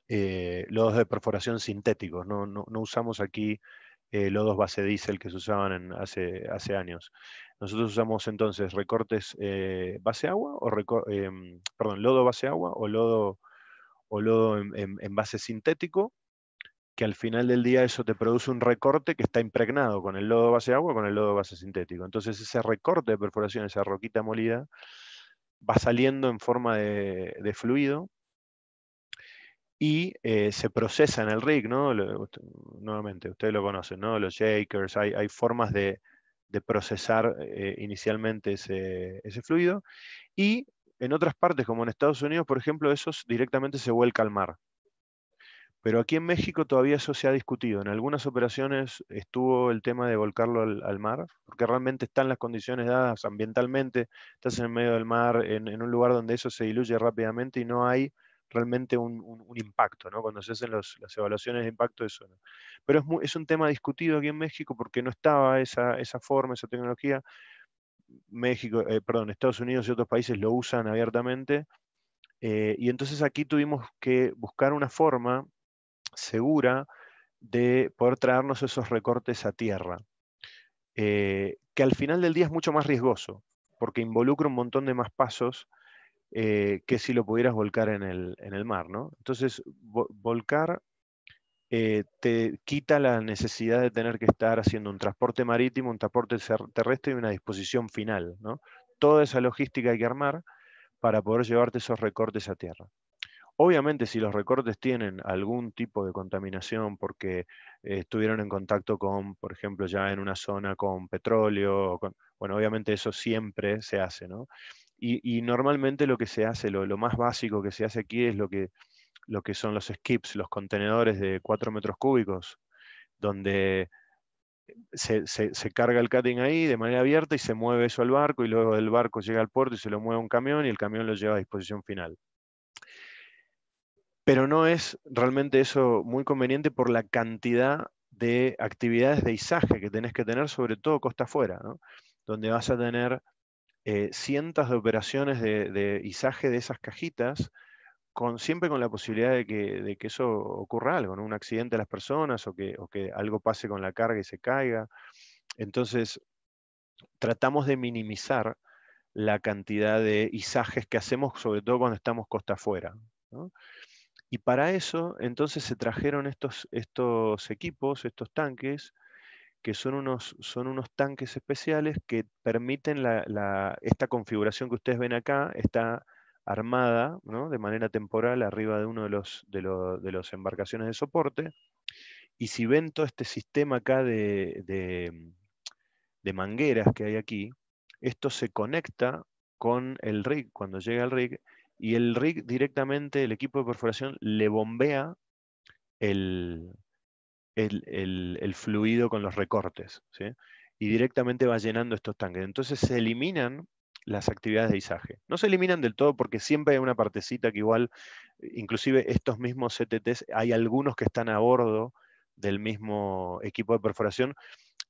eh, lodos de perforación sintéticos, no, usamos aquí eh, lodos base diésel que se usaban hace, años. Nosotros usamos entonces recortes base agua, o em, perdón, lodo base agua o lodo, o lodo en base sintético que al final del día eso te produce un recorte que está impregnado con el lodo base de agua, con el lodo base sintético. Entonces ese recorte de perforación, esa roquita molida, va saliendo en forma de, fluido y eh, se procesa en el rig, ¿no? nuevamente, ustedes lo conocen, ¿no? Los shakers, hay, formas de, procesar eh, inicialmente ese, ese fluido y en otras partes, como en Estados Unidos, por ejemplo, eso directamente se vuelca al mar. Pero aquí en México todavía eso se ha discutido. En algunas operaciones estuvo el tema de volcarlo al, mar, porque realmente están las condiciones dadas ambientalmente, estás en el medio del mar, en, un lugar donde eso se diluye rápidamente y no hay realmente un, impacto, ¿no? Cuando se hacen las evaluaciones de impacto, eso Pero es, un tema discutido aquí en México porque no estaba esa, forma, esa tecnología. México, eh, perdón, Estados Unidos y otros países lo usan abiertamente. Eh, y entonces aquí tuvimos que buscar una forma segura de poder traernos esos recortes a tierra, eh, que al final del día es mucho más riesgoso, porque involucra un montón de más pasos eh, que si lo pudieras volcar en el, mar. Entonces, volcar eh, te quita la necesidad de tener que estar haciendo un transporte marítimo, un transporte terrestre y una disposición final. Toda esa logística hay que armar para poder llevarte esos recortes a tierra. Obviamente, si los recortes tienen algún tipo de contaminación porque estuvieron en contacto con, por ejemplo, ya en una zona con petróleo, bueno, obviamente eso siempre se hace, ¿no? Y, normalmente lo que se hace, lo, más básico que se hace aquí es lo que, lo que son los skips, los contenedores de 4 metros cúbicos, donde se, carga el cutting ahí de manera abierta y se mueve eso al barco y luego el barco llega al puerto y se lo mueve a un camión y el camión lo lleva a disposición final pero no es realmente eso muy conveniente por la cantidad de actividades de izaje que tenés que tener, sobre todo costa afuera, ¿no? donde vas a tener eh, cientos de operaciones de, de, izaje de esas cajitas, con, siempre con la posibilidad de que, eso ocurra algo, un accidente a las personas o que, que algo pase con la carga y se caiga. Entonces, tratamos de minimizar la cantidad de izajes que hacemos, sobre todo cuando estamos costa afuera. ¿no? Y para eso, entonces se trajeron estos, estos equipos, estos tanques, que son unos, son unos tanques especiales que permiten esta configuración que ustedes ven acá, está armada de manera temporal arriba de uno de los, de, los embarcaciones de soporte. Y si ven todo este sistema acá de mangueras que hay aquí, esto se conecta con el rig, cuando llega el rig, y el rig directamente, el equipo de perforación le bombea el, el, fluido con los recortes, ¿sí? y directamente va llenando estos tanques. Entonces se eliminan las actividades de izaje. No se eliminan del todo porque siempre hay una partecita que igual, inclusive estos mismos CTTs, hay algunos que están a bordo del mismo equipo de perforación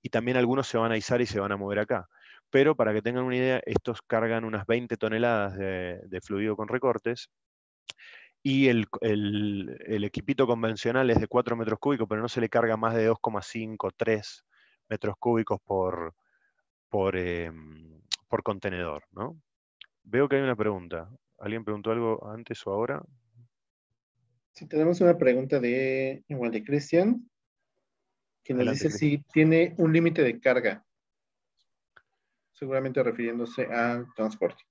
y también algunos se van a izar y se van a mover acá pero para que tengan una idea, estos cargan unas 20 toneladas de, fluido con recortes y el, equipito convencional es de 4 metros cúbicos, pero no se le carga más de 2,5, 3 metros cúbicos por, em, contenedor. Veo que hay una pregunta. ¿Alguien preguntó algo antes o ahora? Sí, tenemos una pregunta de igual de Cristian, que nos dice si tiene un límite de carga seguramente refiriéndose al transporte.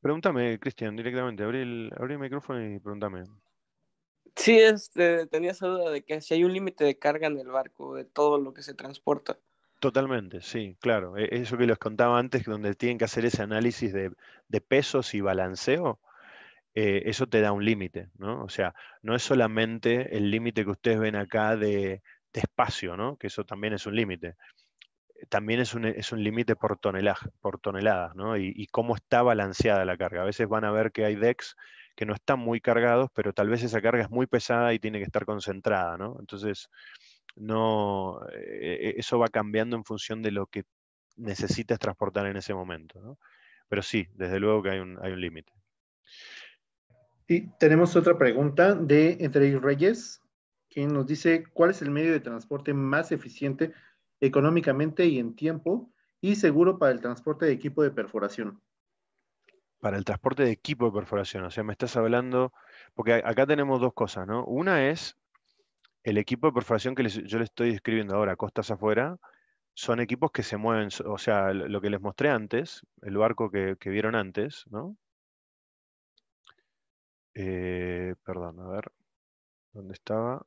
Pregúntame, Cristian, directamente. Abrí el, abrí el micrófono y pregúntame. Sí, este, tenía esa duda de que si hay un límite de carga en el barco, de todo lo que se transporta. Totalmente, sí, claro. E, eso que les contaba antes, donde tienen que hacer ese análisis de, pesos y balanceo, eh, eso te da un límite, ¿no? O sea, no es solamente el límite que ustedes ven acá de, de espacio, ¿no? Que eso también es un límite también eh, es un, límite por, tonelaje, por toneladas ¿no? Y, cómo está balanceada la carga. A veces van a ver que hay decks que no están muy cargados, pero tal vez esa carga es muy pesada y tiene que estar concentrada, ¿no? Entonces, no, eh, e, eso va cambiando en función de lo que necesitas transportar en ese momento, ¿no? Pero sí, desde luego que hay un, límite. Y tenemos otra pregunta de Entre Reyes, quien nos dice, ¿cuál es el medio de transporte más eficiente económicamente y en tiempo, y seguro para el transporte de equipo de perforación. Para el transporte de equipo de perforación, o sea, me estás hablando, porque acá tenemos dos cosas, ¿no? Una es el equipo de perforación que yo le estoy describiendo ahora, costas afuera, son equipos que se mueven, o sea, lo que les mostré antes, el barco que, vieron antes, ¿no? Eh, perdón, a ver, ¿dónde estaba?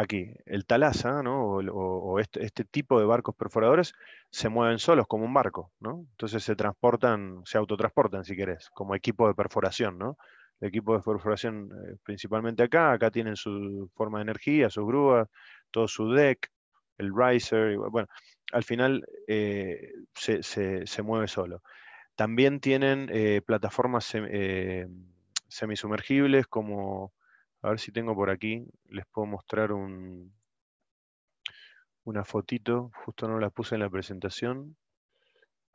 aquí el Talasa ¿no? o, este, tipo de barcos perforadores se mueven solos como un barco, ¿no? entonces se transportan, se autotransportan si querés, como equipo de perforación. ¿no? El equipo de perforación eh, principalmente acá, acá tienen su forma de energía, sus grúas, todo su deck, el riser, bueno, al final eh, se, mueve solo. También tienen eh, plataformas semi semisumergibles como a ver si tengo por aquí, les puedo mostrar un, una fotito, justo no la puse en la presentación,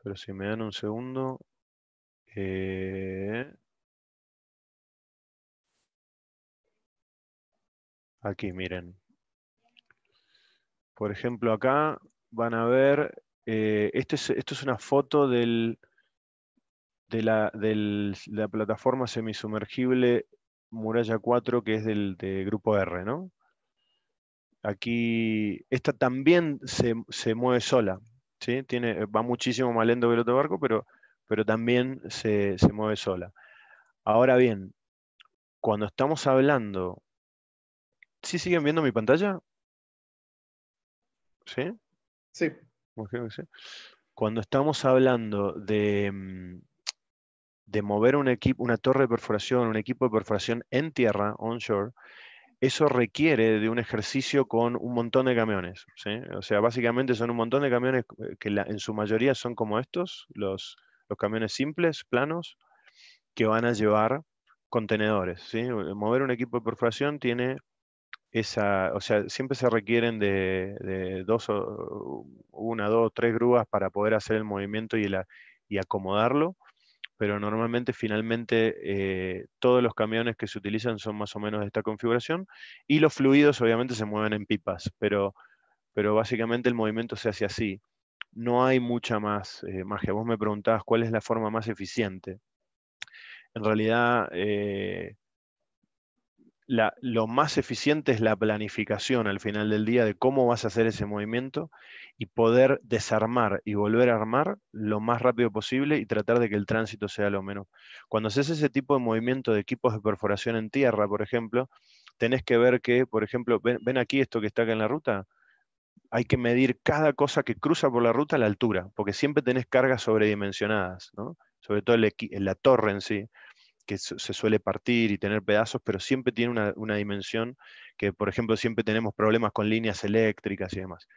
pero si me dan un segundo. Eh, aquí, miren. Por ejemplo, acá van a ver, eh, este esto es una foto del, de, la, del, la plataforma semisumergible Muralla 4, que es del grupo R, ¿no? Aquí, esta también se, mueve sola, ¿sí? Tiene, va muchísimo más lento que el otro barco, pero, pero también se, se mueve sola. Ahora bien, cuando estamos hablando... ¿Sí siguen viendo mi pantalla? ¿Sí? Sí. Cuando estamos hablando de mm, de mover una torre de perforación, un equipo de perforación en tierra, onshore, eso requiere de un ejercicio con un montón de camiones. O sea, básicamente son un montón de camiones eh, que en su mayoría son como estos, los, camiones simples, planos, que van a llevar contenedores. Mover un equipo de perforación tiene esa, o sea, siempre se requieren de, dos o, una, dos, tres grúas para poder hacer el movimiento y acomodarlo pero normalmente finalmente eh, todos los camiones que se utilizan son más o menos de esta configuración y los fluidos obviamente se mueven en pipas, pero, pero básicamente el movimiento se hace así. No hay mucha más eh, magia. Vos me preguntabas cuál es la forma más eficiente. En realidad, eh, lo más eficiente es la planificación al final del día de cómo vas a hacer ese movimiento y poder desarmar y volver a armar lo más rápido posible y tratar de que el tránsito sea lo menos. Cuando haces ese tipo de movimiento de equipos de perforación en tierra, por ejemplo, tenés que ver que, por ejemplo, ven, aquí esto que está acá en la ruta, hay que medir cada cosa que cruza por la ruta a la altura, porque siempre tenés cargas sobredimensionadas, ¿no? sobre todo el, la torre en sí que se suele partir y tener pedazos, pero siempre tiene una, dimensión que, por ejemplo, siempre tenemos problemas con líneas eléctricas y demás.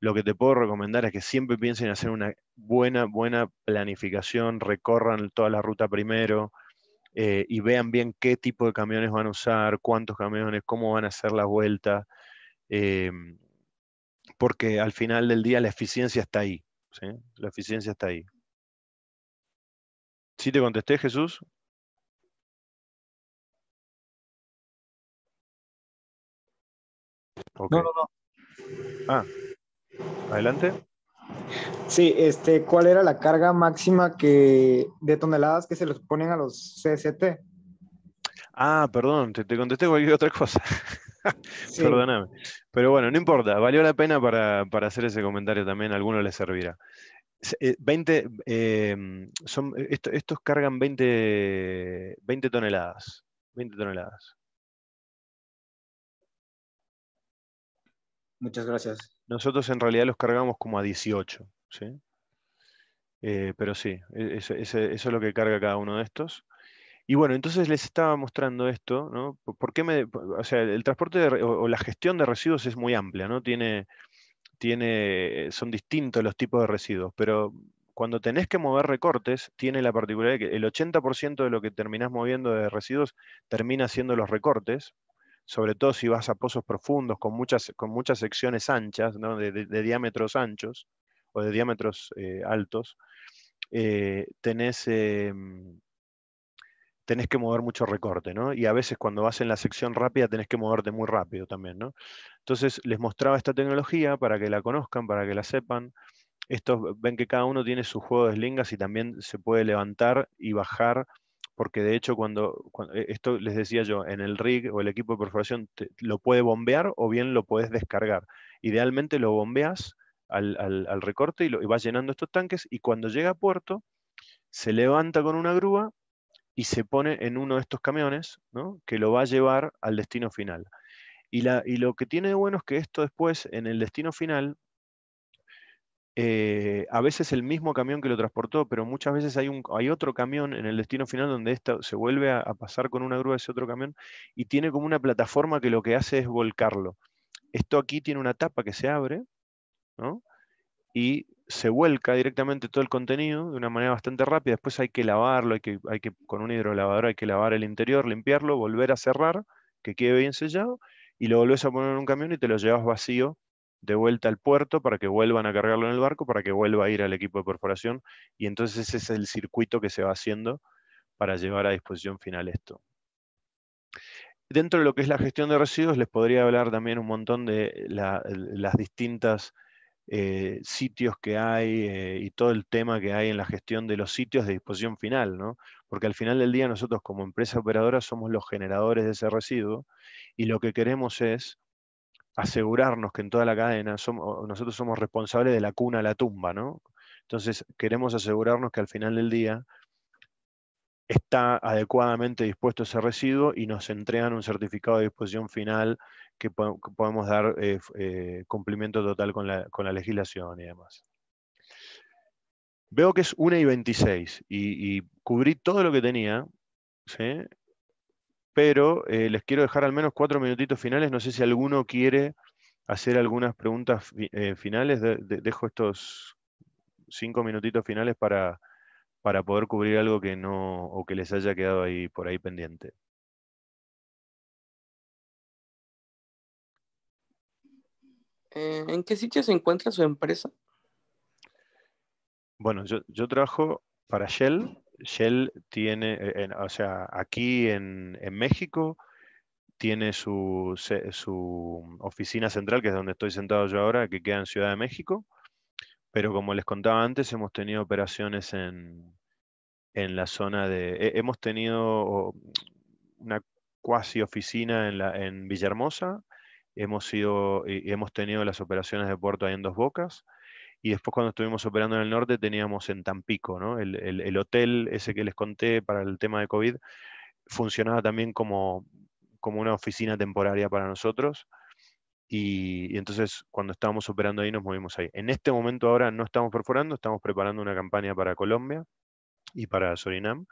Lo que te puedo recomendar es que siempre piensen en hacer una buena, buena planificación, recorran toda la ruta primero eh, y vean bien qué tipo de camiones van a usar, cuántos camiones, cómo van a hacer la vuelta, em, porque al final del día la eficiencia está ahí. ¿sí? La eficiencia está ahí. ¿Sí te contesté, Jesús? No, no, Ah, adelante. Sí, este, ¿cuál era la carga máxima que, de toneladas que se les ponen a los CST? Ah, perdón, te, contesté cualquier otra cosa. Perdóname. Pero bueno, no importa, valió la pena para, hacer ese comentario también, alguno le servirá. 20, eh, em, son, estos cargan 20, 20 toneladas. 20 toneladas. Muchas gracias. Nosotros en realidad los cargamos como a 18, ¿sí? Eh, pero sí, e-, eso, es lo que carga cada uno de estos. Y bueno, entonces les estaba mostrando esto, ¿no? me, o sea, el transporte o, la gestión de residuos es muy amplia, ¿no? Tiene, tiene, son distintos los tipos de residuos, pero cuando tenés que mover recortes, tiene la particularidad de que el 80% de lo que terminás moviendo de residuos termina siendo los recortes, sobre todo si vas a pozos profundos con muchas, con muchas secciones anchas, de, diámetros anchos o de diámetros eh, altos, eh, tenés, em, tenés, que mover mucho recorte, Y a veces cuando vas en la sección rápida tenés que moverte muy rápido también, ¿no? Entonces les mostraba esta tecnología para que la conozcan, para que la sepan. Estos ven que cada uno tiene su juego de slingas y también se puede levantar y bajar porque de hecho cuando, eh, esto les decía yo, en el rig o el equipo de perforación lo puede bombear o bien lo puedes descargar. Idealmente lo bombeas al, recorte y, lo, llenando estos tanques y cuando llega a puerto se levanta con una grúa y se pone en uno de estos camiones que lo va a llevar al destino final. Y, y, lo que tiene de bueno es que esto después, en el destino final, eh, a veces el mismo camión que lo transportó, pero muchas veces hay, otro camión en el destino final donde esto se vuelve a, pasar con una grúa ese otro camión y tiene como una plataforma que lo que hace es volcarlo. Esto aquí tiene una tapa que se abre y se vuelca directamente todo el contenido de una manera bastante rápida. Después hay que lavarlo, que, hay que, con un hidrolavador hay que lavar el interior, limpiarlo, volver a cerrar, que quede bien sellado, y lo volvés a poner en un camión y te lo llevas vacío de vuelta al puerto para que vuelvan a cargarlo en el barco, para que vuelva a ir al equipo de perforación. Y entonces ese es el circuito que se va haciendo para llevar a disposición final esto. Dentro de lo que es la gestión de residuos, les podría hablar también un montón de las distintas eh, sitios que hay eh, y todo el tema que hay en la gestión de los sitios de disposición final, ¿no? Porque al final del día nosotros como empresa operadora somos los generadores de ese residuo y lo que queremos es asegurarnos que en toda la cadena nosotros somos responsables de la cuna a la tumba, ¿no? Entonces queremos asegurarnos que al final del día está adecuadamente dispuesto ese residuo y nos entregan un certificado de disposición final que, podemos dar eh, eh, cumplimiento total con la, legislación y demás. Veo que es 1 y 26 y, y cubrí todo lo que tenía, ¿sí? pero eh, les quiero dejar al menos cuatro minutitos finales. No sé si alguno quiere hacer algunas preguntas eh, finales. dejo estos cinco minutitos finales para, poder cubrir algo que o que les haya quedado ahí por ahí pendiente. Eh, ¿En qué sitio se encuentra su empresa? Bueno, yo, yo trabajo para Shell, Shell tiene, eh, o sea, aquí en, México tiene su, oficina central, que es donde estoy sentado yo ahora, que queda en Ciudad de México. Pero como les contaba antes, hemos tenido operaciones en, la zona de... Hemos tenido una cuasi oficina en, Villahermosa, hemos, hemos tenido las operaciones de puerto ahí en Dos Bocas, y después cuando estuvimos operando en el norte teníamos en Tampico, ¿no? el, hotel ese que les conté para el tema de COVID funcionaba también como, como una oficina temporaria para nosotros. Y, entonces cuando estábamos operando ahí nos movimos ahí. En este momento ahora no estamos perforando, estamos preparando una campaña para Colombia y para Surinam,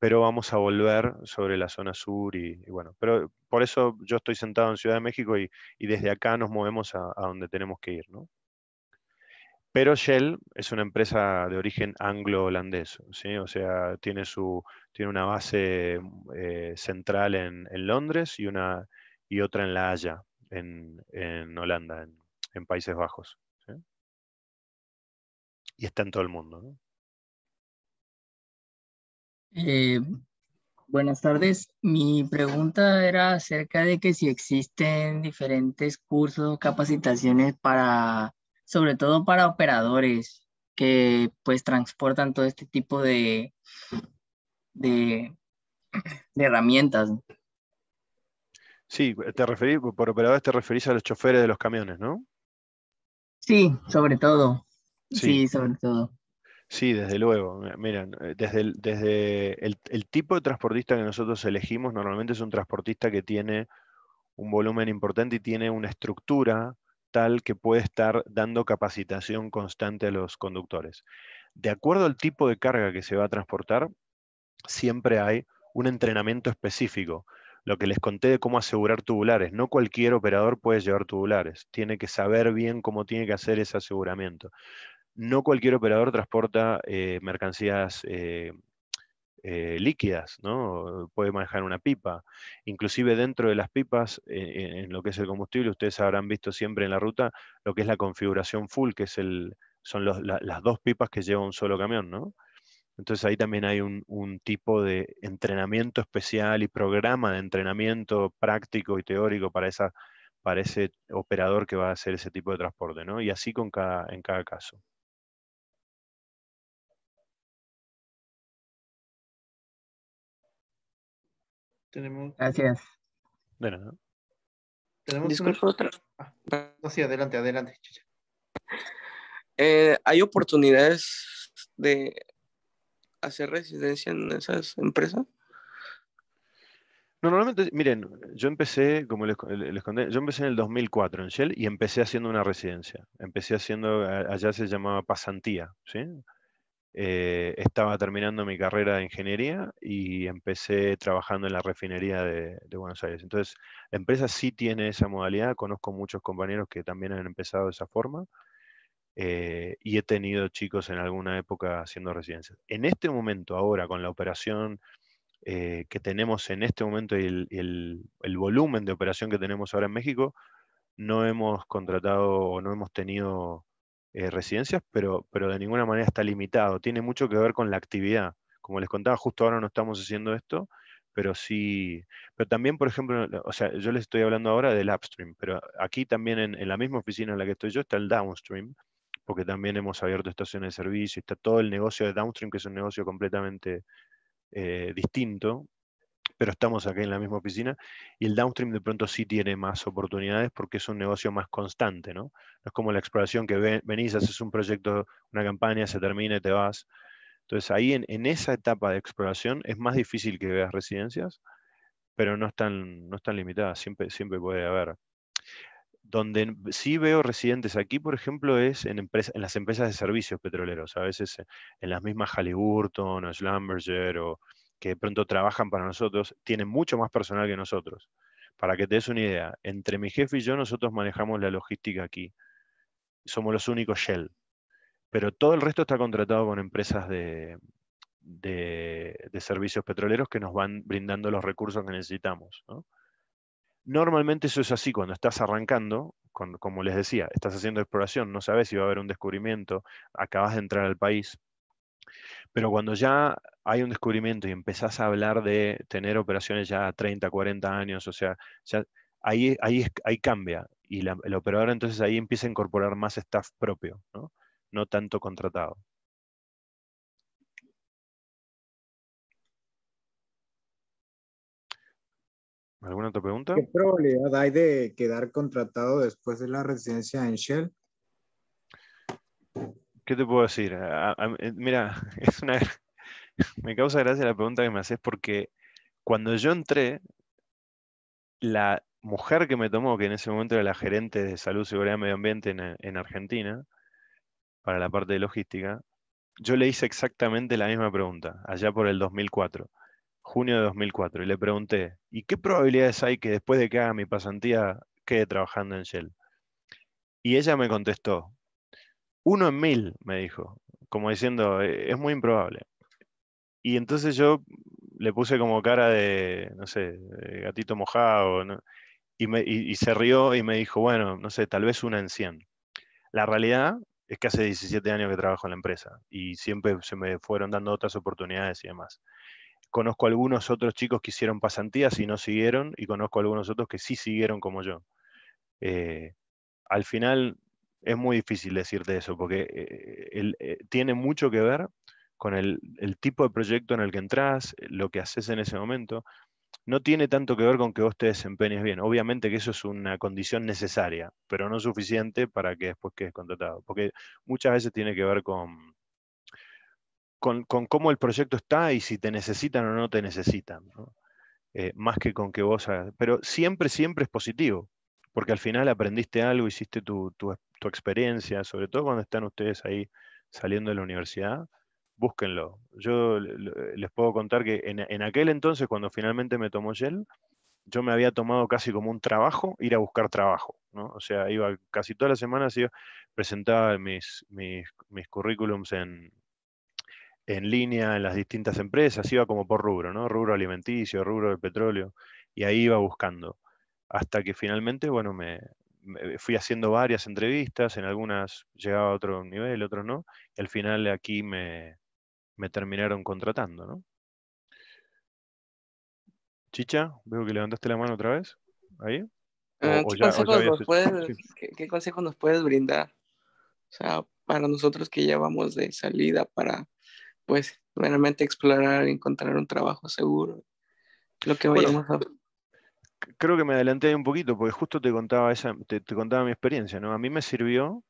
pero vamos a volver sobre la zona sur y, bueno, pero por eso yo estoy sentado en Ciudad de México y, desde acá nos movemos a, a donde tenemos que ir, ¿no? Pero Shell es una empresa de origen anglo-holandés, ¿sí? o sea, tiene, su, tiene una base mm, eh, central en, Londres y, una, y otra en La Haya, en, Holanda, en, Países Bajos. Y está en todo el mundo. Eh, buenas tardes. Mi pregunta era acerca de que si existen diferentes cursos capacitaciones para sobre todo para operadores que pues transportan todo este tipo de, de, herramientas. Sí, te por operadores te referís a los choferes de los camiones, ¿no? Sí, sobre todo. Sí, sobre todo. Sí, desde luego. Miren, eh, desde, desde el, tipo de transportista que nosotros elegimos, normalmente es un transportista que tiene un volumen importante y tiene una estructura tal que puede estar dando capacitación constante a los conductores. De acuerdo al tipo de carga que se va a transportar, siempre hay un entrenamiento específico. Lo que les conté de cómo asegurar tubulares. No cualquier operador puede llevar tubulares. Tiene que saber bien cómo tiene que hacer ese aseguramiento. No cualquier operador transporta eh, mercancías eh, eh, líquidas, ¿no? Puede manejar una pipa. Inclusive dentro de las pipas, eh, en lo que es el combustible, ustedes habrán visto siempre en la ruta lo que es la configuración full, que es el, son las dos pipas que lleva un solo camión, ¿no? Entonces ahí también hay un, tipo de entrenamiento especial y programa de entrenamiento práctico y teórico para, para ese operador que va a hacer ese tipo de transporte, ¿no? Y así con en cada caso. Gracias. Bueno. Tenemos Disculpa otra. Ah, sí, adelante, adelante, eh, ¿Hay oportunidades de hacer residencia en esas empresas? normalmente, miren, yo empecé, como les, les, conté, yo empecé en el 2004 en Shell y empecé haciendo una residencia. Empecé haciendo, allá se llamaba pasantía, ¿sí? Eh, estaba terminando mi carrera de ingeniería y empecé trabajando en la refinería de, Buenos Aires. Entonces, la empresa sí tiene esa modalidad, conozco muchos compañeros que también han empezado de esa forma eh, y he tenido chicos en alguna época haciendo residencias. En este momento, ahora, con la operación eh, que tenemos en este momento y el, el volumen de operación que tenemos ahora en México, no hemos contratado o no hemos tenido eh, residencias, pero, pero de ninguna manera está limitado. Tiene mucho que ver con la actividad. Como les contaba, justo ahora no estamos haciendo esto, pero sí, pero también, por ejemplo, o sea, yo les estoy hablando ahora del upstream, pero aquí también en, la misma oficina en la que estoy yo está el downstream, porque también hemos abierto estaciones de servicio, está todo el negocio de downstream, que es un negocio completamente eh, distinto, pero estamos acá en la misma oficina, y el downstream de pronto sí tiene más oportunidades porque es un negocio más constante, ¿no? No es como la exploración que venís, haces un proyecto, una campaña, se termina y te vas. Entonces ahí en, esa etapa de exploración es más difícil que veas residencias, pero no están, no están limitadas, siempre, siempre puede haber. Donde sí veo residentes aquí, por ejemplo, es en, empresas en las empresas de servicios petroleros. A veces en las mismas Halliburton, o Schlumberger o que de pronto trabajan para nosotros, tienen mucho más personal que nosotros. Para que te des una idea, entre mi jefe y yo nosotros manejamos la logística aquí. Somos los únicos Shell. Pero todo el resto está contratado con empresas de, servicios petroleros que nos van brindando los recursos que necesitamos. Normalmente eso es así cuando estás arrancando, como les decía, estás haciendo exploración, no sabes si va a haber un descubrimiento, acabas de entrar al país, pero cuando ya hay un descubrimiento y empezás a hablar de tener operaciones ya 30, 40 años, o sea, ahí, ahí, cambia. Y el operador entonces ahí empieza a incorporar más staff propio, no, no tanto contratado. ¿Alguna otra pregunta? ¿Qué probabilidad hay de quedar contratado después de la residencia en Shell? ¿Qué te puedo decir? Eh, mira, me causa gracia la pregunta que me haces porque cuando yo entré, la mujer que me tomó, que en ese momento era la gerente de salud, seguridad y medio ambiente en, en Argentina, para la parte de logística, yo le hice exactamente la misma pregunta, allá por el 2004, junio de 2004, y le pregunté, ¿y qué probabilidades hay que después de que haga mi pasantía quede trabajando en Shell? Y ella me contestó, uno en mil, me dijo, como diciendo, eh, es muy improbable. Y entonces yo le puse como cara de, no sé, gatito mojado, y, se rió y me dijo, bueno, no sé, tal vez una en 100. La realidad es que hace 17 años que trabajo en la empresa y siempre se me fueron dando otras oportunidades y demás. Conozco algunos otros chicos que hicieron pasantías y no siguieron, y conozco algunos otros que sí siguieron como yo. Eh, al final es muy difícil decirte eso, porque eh, eh, tiene mucho que ver con el, tipo de proyecto en el que entras, eh, lo que haces en ese momento. No tiene tanto que ver con que vos te desempeñes bien. Obviamente que eso es una condición necesaria, pero no suficiente para que después quedes contratado. Porque muchas veces tiene que ver con, con, cómo el proyecto está y si te necesitan o no te necesitan. más que con que vos hagas. Pero siempre, siempre es positivo porque al final aprendiste algo, hiciste tu, experiencia, sobre todo cuando están ustedes ahí saliendo de la universidad, búsquenlo. Yo les puedo contar que en, aquel entonces, cuando finalmente me tomó Yel, yo me había tomado casi como un trabajo ir a buscar trabajo, O sea, iba casi todas las semanas, iba, presentaba mis, mis, currículums en, línea en las distintas empresas, iba como por rubro, ¿no? Rubro alimenticio, rubro de petróleo, y ahí iba buscando hasta que finalmente, bueno, me, fui haciendo varias entrevistas, en algunas llegaba a otro nivel, otros no, y al final aquí me, terminaron contratando, ¿no? Chicha, veo que levantaste la mano otra vez, ahí. Eh, ¿qué, consejo consejos nos puedes, brindar? O sea, para nosotros que ya vamos de salida para, pues, realmente explorar, encontrar un trabajo seguro, lo que vayamos a creo que me adelanté un poquito, porque justo te contaba, esa, te, contaba mi experiencia, ¿no? A mí me sirvió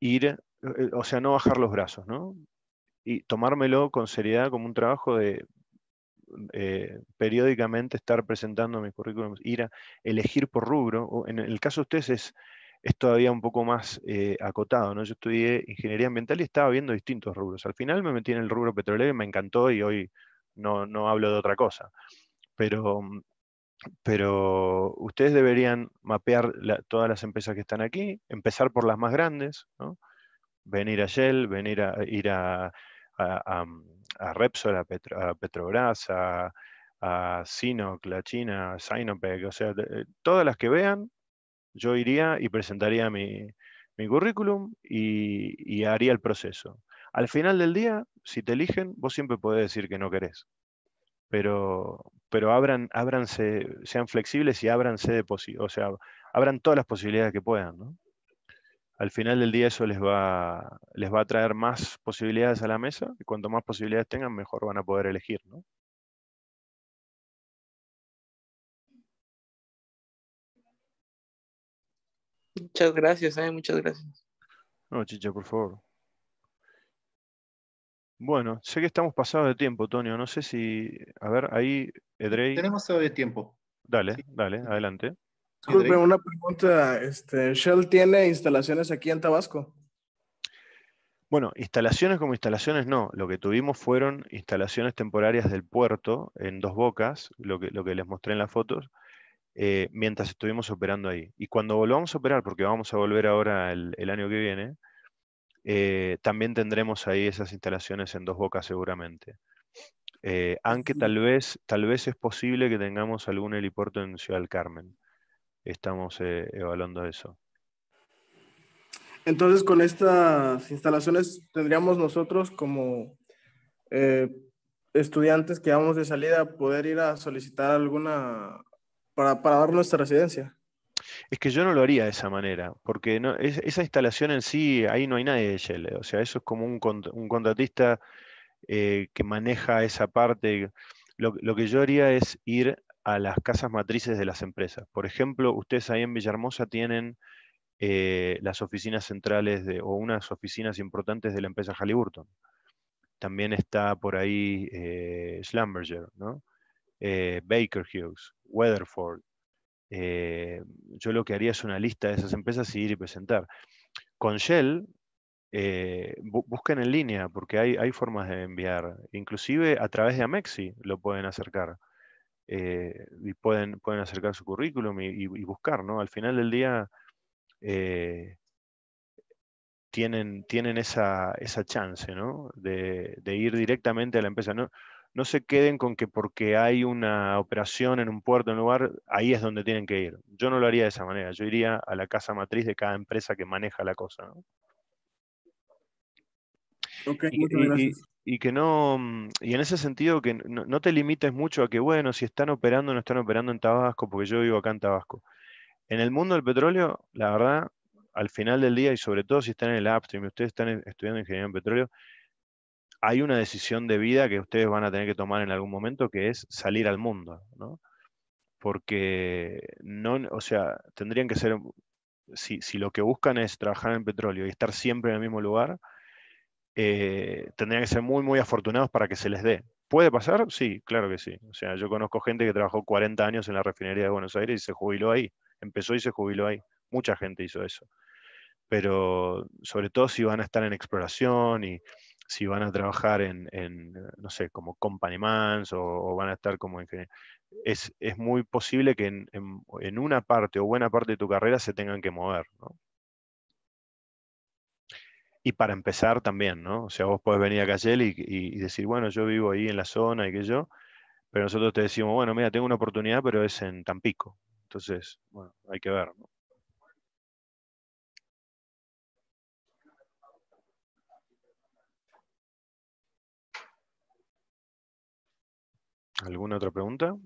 ir, eh, eh, o sea, no bajar los brazos, ¿no? Y tomármelo con seriedad como un trabajo de eh, periódicamente estar presentando mis currículums, ir a elegir por rubro. en el caso de ustedes es, es todavía un poco más acotado, ¿no? Yo estudié ingeniería ambiental y estaba viendo distintos rubros. Al final me metí en el rubro petrolero y me encantó y hoy no, no hablo de otra cosa. Pero mm, pero ustedes deberían mapear todas las empresas que están aquí, empezar por las más grandes, ¿no? venir a Shell, venir a ir a, a, Repsol, a, Petrobras, a, Sinoc, la China, Sinopec, o sea, eh, todas las que vean, yo iría y presentaría mi, currículum y, y haría el proceso. Al final del día, si te eligen, vos siempre podés decir que no querés pero, pero abran, abranse sean flexibles y ábranse de o sea, abran todas las posibilidades que puedan. Al final del día eso les va, les va a traer más posibilidades a la mesa y cuanto más posibilidades tengan, mejor van a poder elegir. ¿no? Muchas gracias, eh, muchas gracias. No, Chicha, por favor. Bueno, sé que estamos pasados de tiempo, Tonio. No sé si. A ver, ahí, Edrey. Tenemos tiempo. Dale, dale, adelante. Disculpe, una pregunta. Este, ¿Shell tiene instalaciones aquí en Tabasco? Bueno, instalaciones como instalaciones no. Lo que tuvimos fueron instalaciones temporarias del puerto en dos bocas, lo que, lo que les mostré en las fotos, eh, mientras estuvimos operando ahí. Y cuando volvamos a operar, porque vamos a volver ahora el año que viene, eh, también tendremos ahí esas instalaciones en dos bocas seguramente. Eh, aunque tal vez, tal vez es posible que tengamos algún helipuerto en Ciudad del Carmen. Estamos eh, evaluando eso. Entonces, con estas instalaciones tendríamos nosotros como estudiantes que vamos de salida poder ir a solicitar alguna para dar nuestra residencia. Es que yo no lo haría de esa manera, porque esa instalación en sí, ahí no hay nadie de Shell. O sea, eso es como un, contratista eh, que maneja esa parte. Lo, que yo haría es ir a las casas matrices de las empresas. Por ejemplo, ustedes ahí en Villahermosa tienen eh, las oficinas centrales o unas oficinas importantes de la empresa Halliburton. También está por ahí Schlamberger, eh, Schlumberger, Baker Hughes, Weatherford, eh, yo lo que haría es una lista de esas empresas y ir y presentar. Con Shell, eh, busquen en línea, porque hay, hay, formas de enviar. Inclusive a través de Amexi lo pueden acercar. Eh, y pueden, pueden acercar su currículum y, buscar, ¿no? Al final del día tienen, tienen esa, chance, De, ir directamente a la empresa no se queden con que porque hay una operación en un puerto, en un lugar, ahí es donde tienen que ir. Yo no lo haría de esa manera, yo iría a la casa matriz de cada empresa que maneja la cosa. y, que no, mm, y en ese sentido que no, te limites mucho a que, bueno, si están operando o no están operando en Tabasco, porque yo vivo acá en Tabasco. En el mundo del petróleo, la verdad, al final del día, y sobre todo si están en el upstream, ustedes están estudiando ingeniería en petróleo, hay una decisión de vida que ustedes van a tener que tomar en algún momento, que es salir al mundo, ¿no? Porque no, o sea, tendrían que ser, si, lo que buscan es trabajar en petróleo y estar siempre en el mismo lugar, eh, tendrían que ser muy, muy afortunados para que se les dé. ¿Puede pasar? Sí, claro que sí. O sea, yo conozco gente que trabajó 40 años en la refinería de Buenos Aires y se jubiló ahí. Empezó y se jubiló ahí. Mucha gente hizo eso. Pero sobre todo si van a estar en exploración y, si van a trabajar en, eh, no sé, como company mans o, van a estar como ingenieros. Es, es muy posible que en, una parte o buena parte de tu carrera se tengan que mover, ¿no? Y para empezar también, ¿no? O sea, vos podés venir a Cayel y, y, decir, bueno, yo vivo ahí en la zona y que yo, pero nosotros te decimos, bueno, mira, tengo una oportunidad, pero es en Tampico. Entonces, bueno, hay que ver, ¿no? ¿Alguna otra pregunta?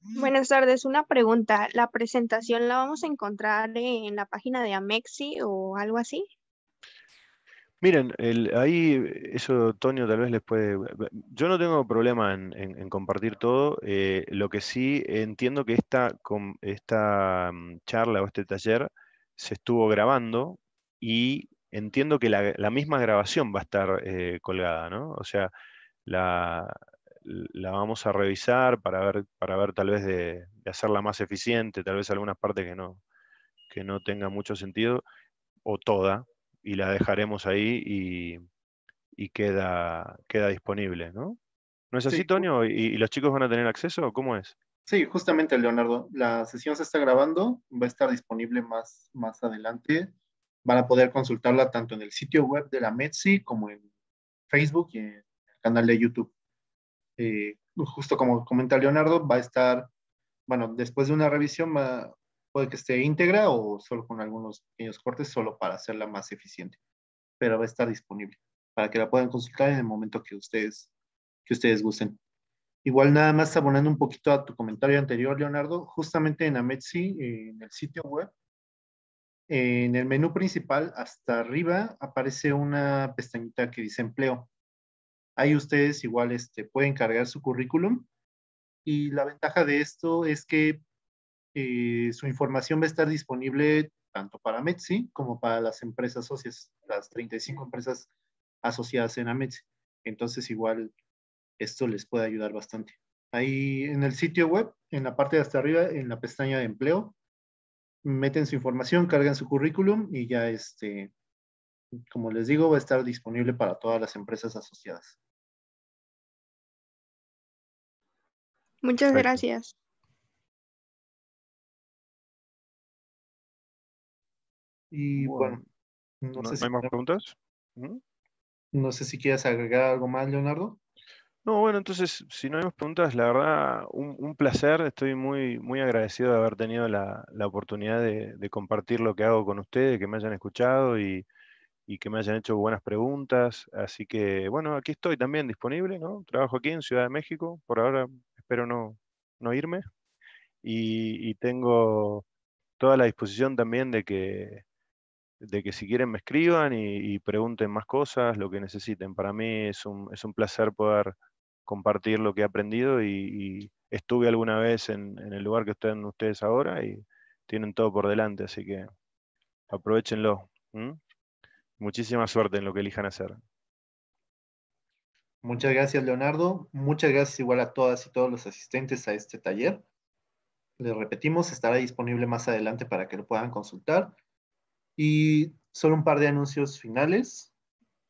Buenas tardes, una pregunta. ¿La presentación la vamos a encontrar en la página de Amexi o algo así? Miren, ahí eso Tonio tal vez les puede... Yo no tengo problema en, compartir todo, eh, lo que sí entiendo que esta mm, charla o este taller se estuvo grabando y entiendo que la, misma grabación va a estar eh, colgada, ¿no? O sea, la, vamos a revisar para ver, para ver tal vez de, hacerla más eficiente, tal vez algunas partes que no, que no tenga mucho sentido, o toda, y la dejaremos ahí y, queda, queda disponible, ¿no? ¿No es así, Tonio? ¿Y, los chicos van a tener acceso? ¿Cómo es? Sí, justamente, Leonardo. La sesión se está grabando, va a estar disponible más, más adelante. Van a poder consultarla tanto en el sitio web de la METSI como en Facebook y en el canal de YouTube. Eh, justo como comenta Leonardo, va a estar, bueno, después de una revisión puede que esté íntegra o solo con algunos pequeños cortes, solo para hacerla más eficiente, pero va a estar disponible para que la puedan consultar en el momento que ustedes, que ustedes gusten. Igual nada más abonando un poquito a tu comentario anterior, Leonardo, justamente en la Ametsi, eh, en el sitio web, en el menú principal, hasta arriba, aparece una pestañita que dice empleo. Ahí ustedes igual este, pueden cargar su currículum y la ventaja de esto es que eh, su información va a estar disponible tanto para Metsi como para las empresas socias, las 35 empresas asociadas en Ametsi. Entonces igual esto les puede ayudar bastante. Ahí en el sitio web, en la parte de hasta arriba, en la pestaña de empleo, meten su información, cargan su currículum y ya, este, como les digo, va a estar disponible para todas las empresas asociadas. Muchas gracias. Y bueno, no, sé si... ¿Hay más preguntas? No sé si quieres agregar algo más, Leonardo. No, bueno, entonces, si no hay más preguntas, la verdad, un, placer. Estoy muy, muy agradecido de haber tenido la, oportunidad de, compartir lo que hago con ustedes, que me hayan escuchado y, que me hayan hecho buenas preguntas. Así que, bueno, aquí estoy también disponible, ¿no? Trabajo aquí en Ciudad de México. Por ahora espero no, irme. Y, tengo toda la disposición también de que, de que si quieren me escriban y, pregunten más cosas, lo que necesiten. Para mí es un, es un placer poder compartir lo que he aprendido y, estuve alguna vez en, el lugar que están ustedes ahora y tienen todo por delante, así que aprovechenlo. Muchísima suerte en lo que elijan hacer. Muchas gracias, Leonardo. Muchas gracias igual a todas y todos los asistentes a este taller. Les repetimos, estará disponible más adelante para que lo puedan consultar. Y solo un par de anuncios finales.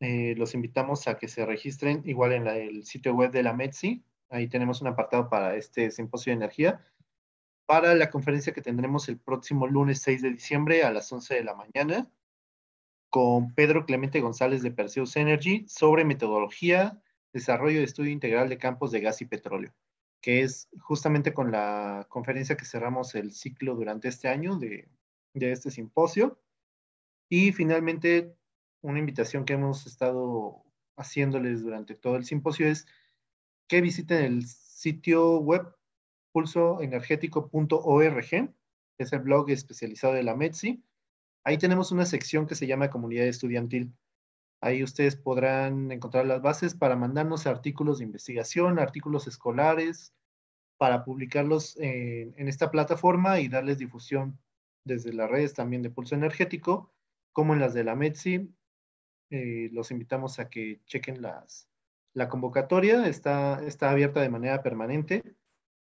Eh, los invitamos a que se registren igual en el sitio web de la METSI. Ahí tenemos un apartado para este simposio de energía. Para la conferencia que tendremos el próximo lunes 6 de diciembre a las 11 de la mañana con Pedro Clemente González de Perseus Energy sobre metodología, desarrollo de estudio integral de campos de gas y petróleo, que es justamente con la conferencia que cerramos el ciclo durante este año de, de este simposio. Y finalmente una invitación que hemos estado haciéndoles durante todo el simposio es que visiten el sitio web pulsoenergético.org, es el blog especializado de la METSI. Ahí tenemos una sección que se llama Comunidad Estudiantil. Ahí ustedes podrán encontrar las bases para mandarnos artículos de investigación, artículos escolares, para publicarlos en, en esta plataforma y darles difusión desde las redes también de Pulso Energético, como en las de la METSI eh, los invitamos a que chequen las, la convocatoria, está, está abierta de manera permanente,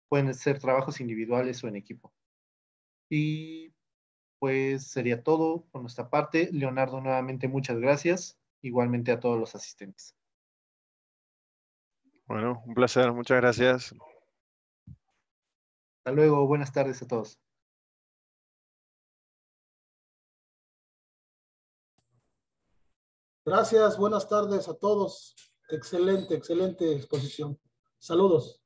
pueden ser trabajos individuales o en equipo. Y pues sería todo por nuestra parte. Leonardo, nuevamente muchas gracias, igualmente a todos los asistentes. Bueno, un placer, muchas gracias. Hasta luego, buenas tardes a todos. Gracias, buenas tardes a todos. Excelente, excelente exposición. Saludos.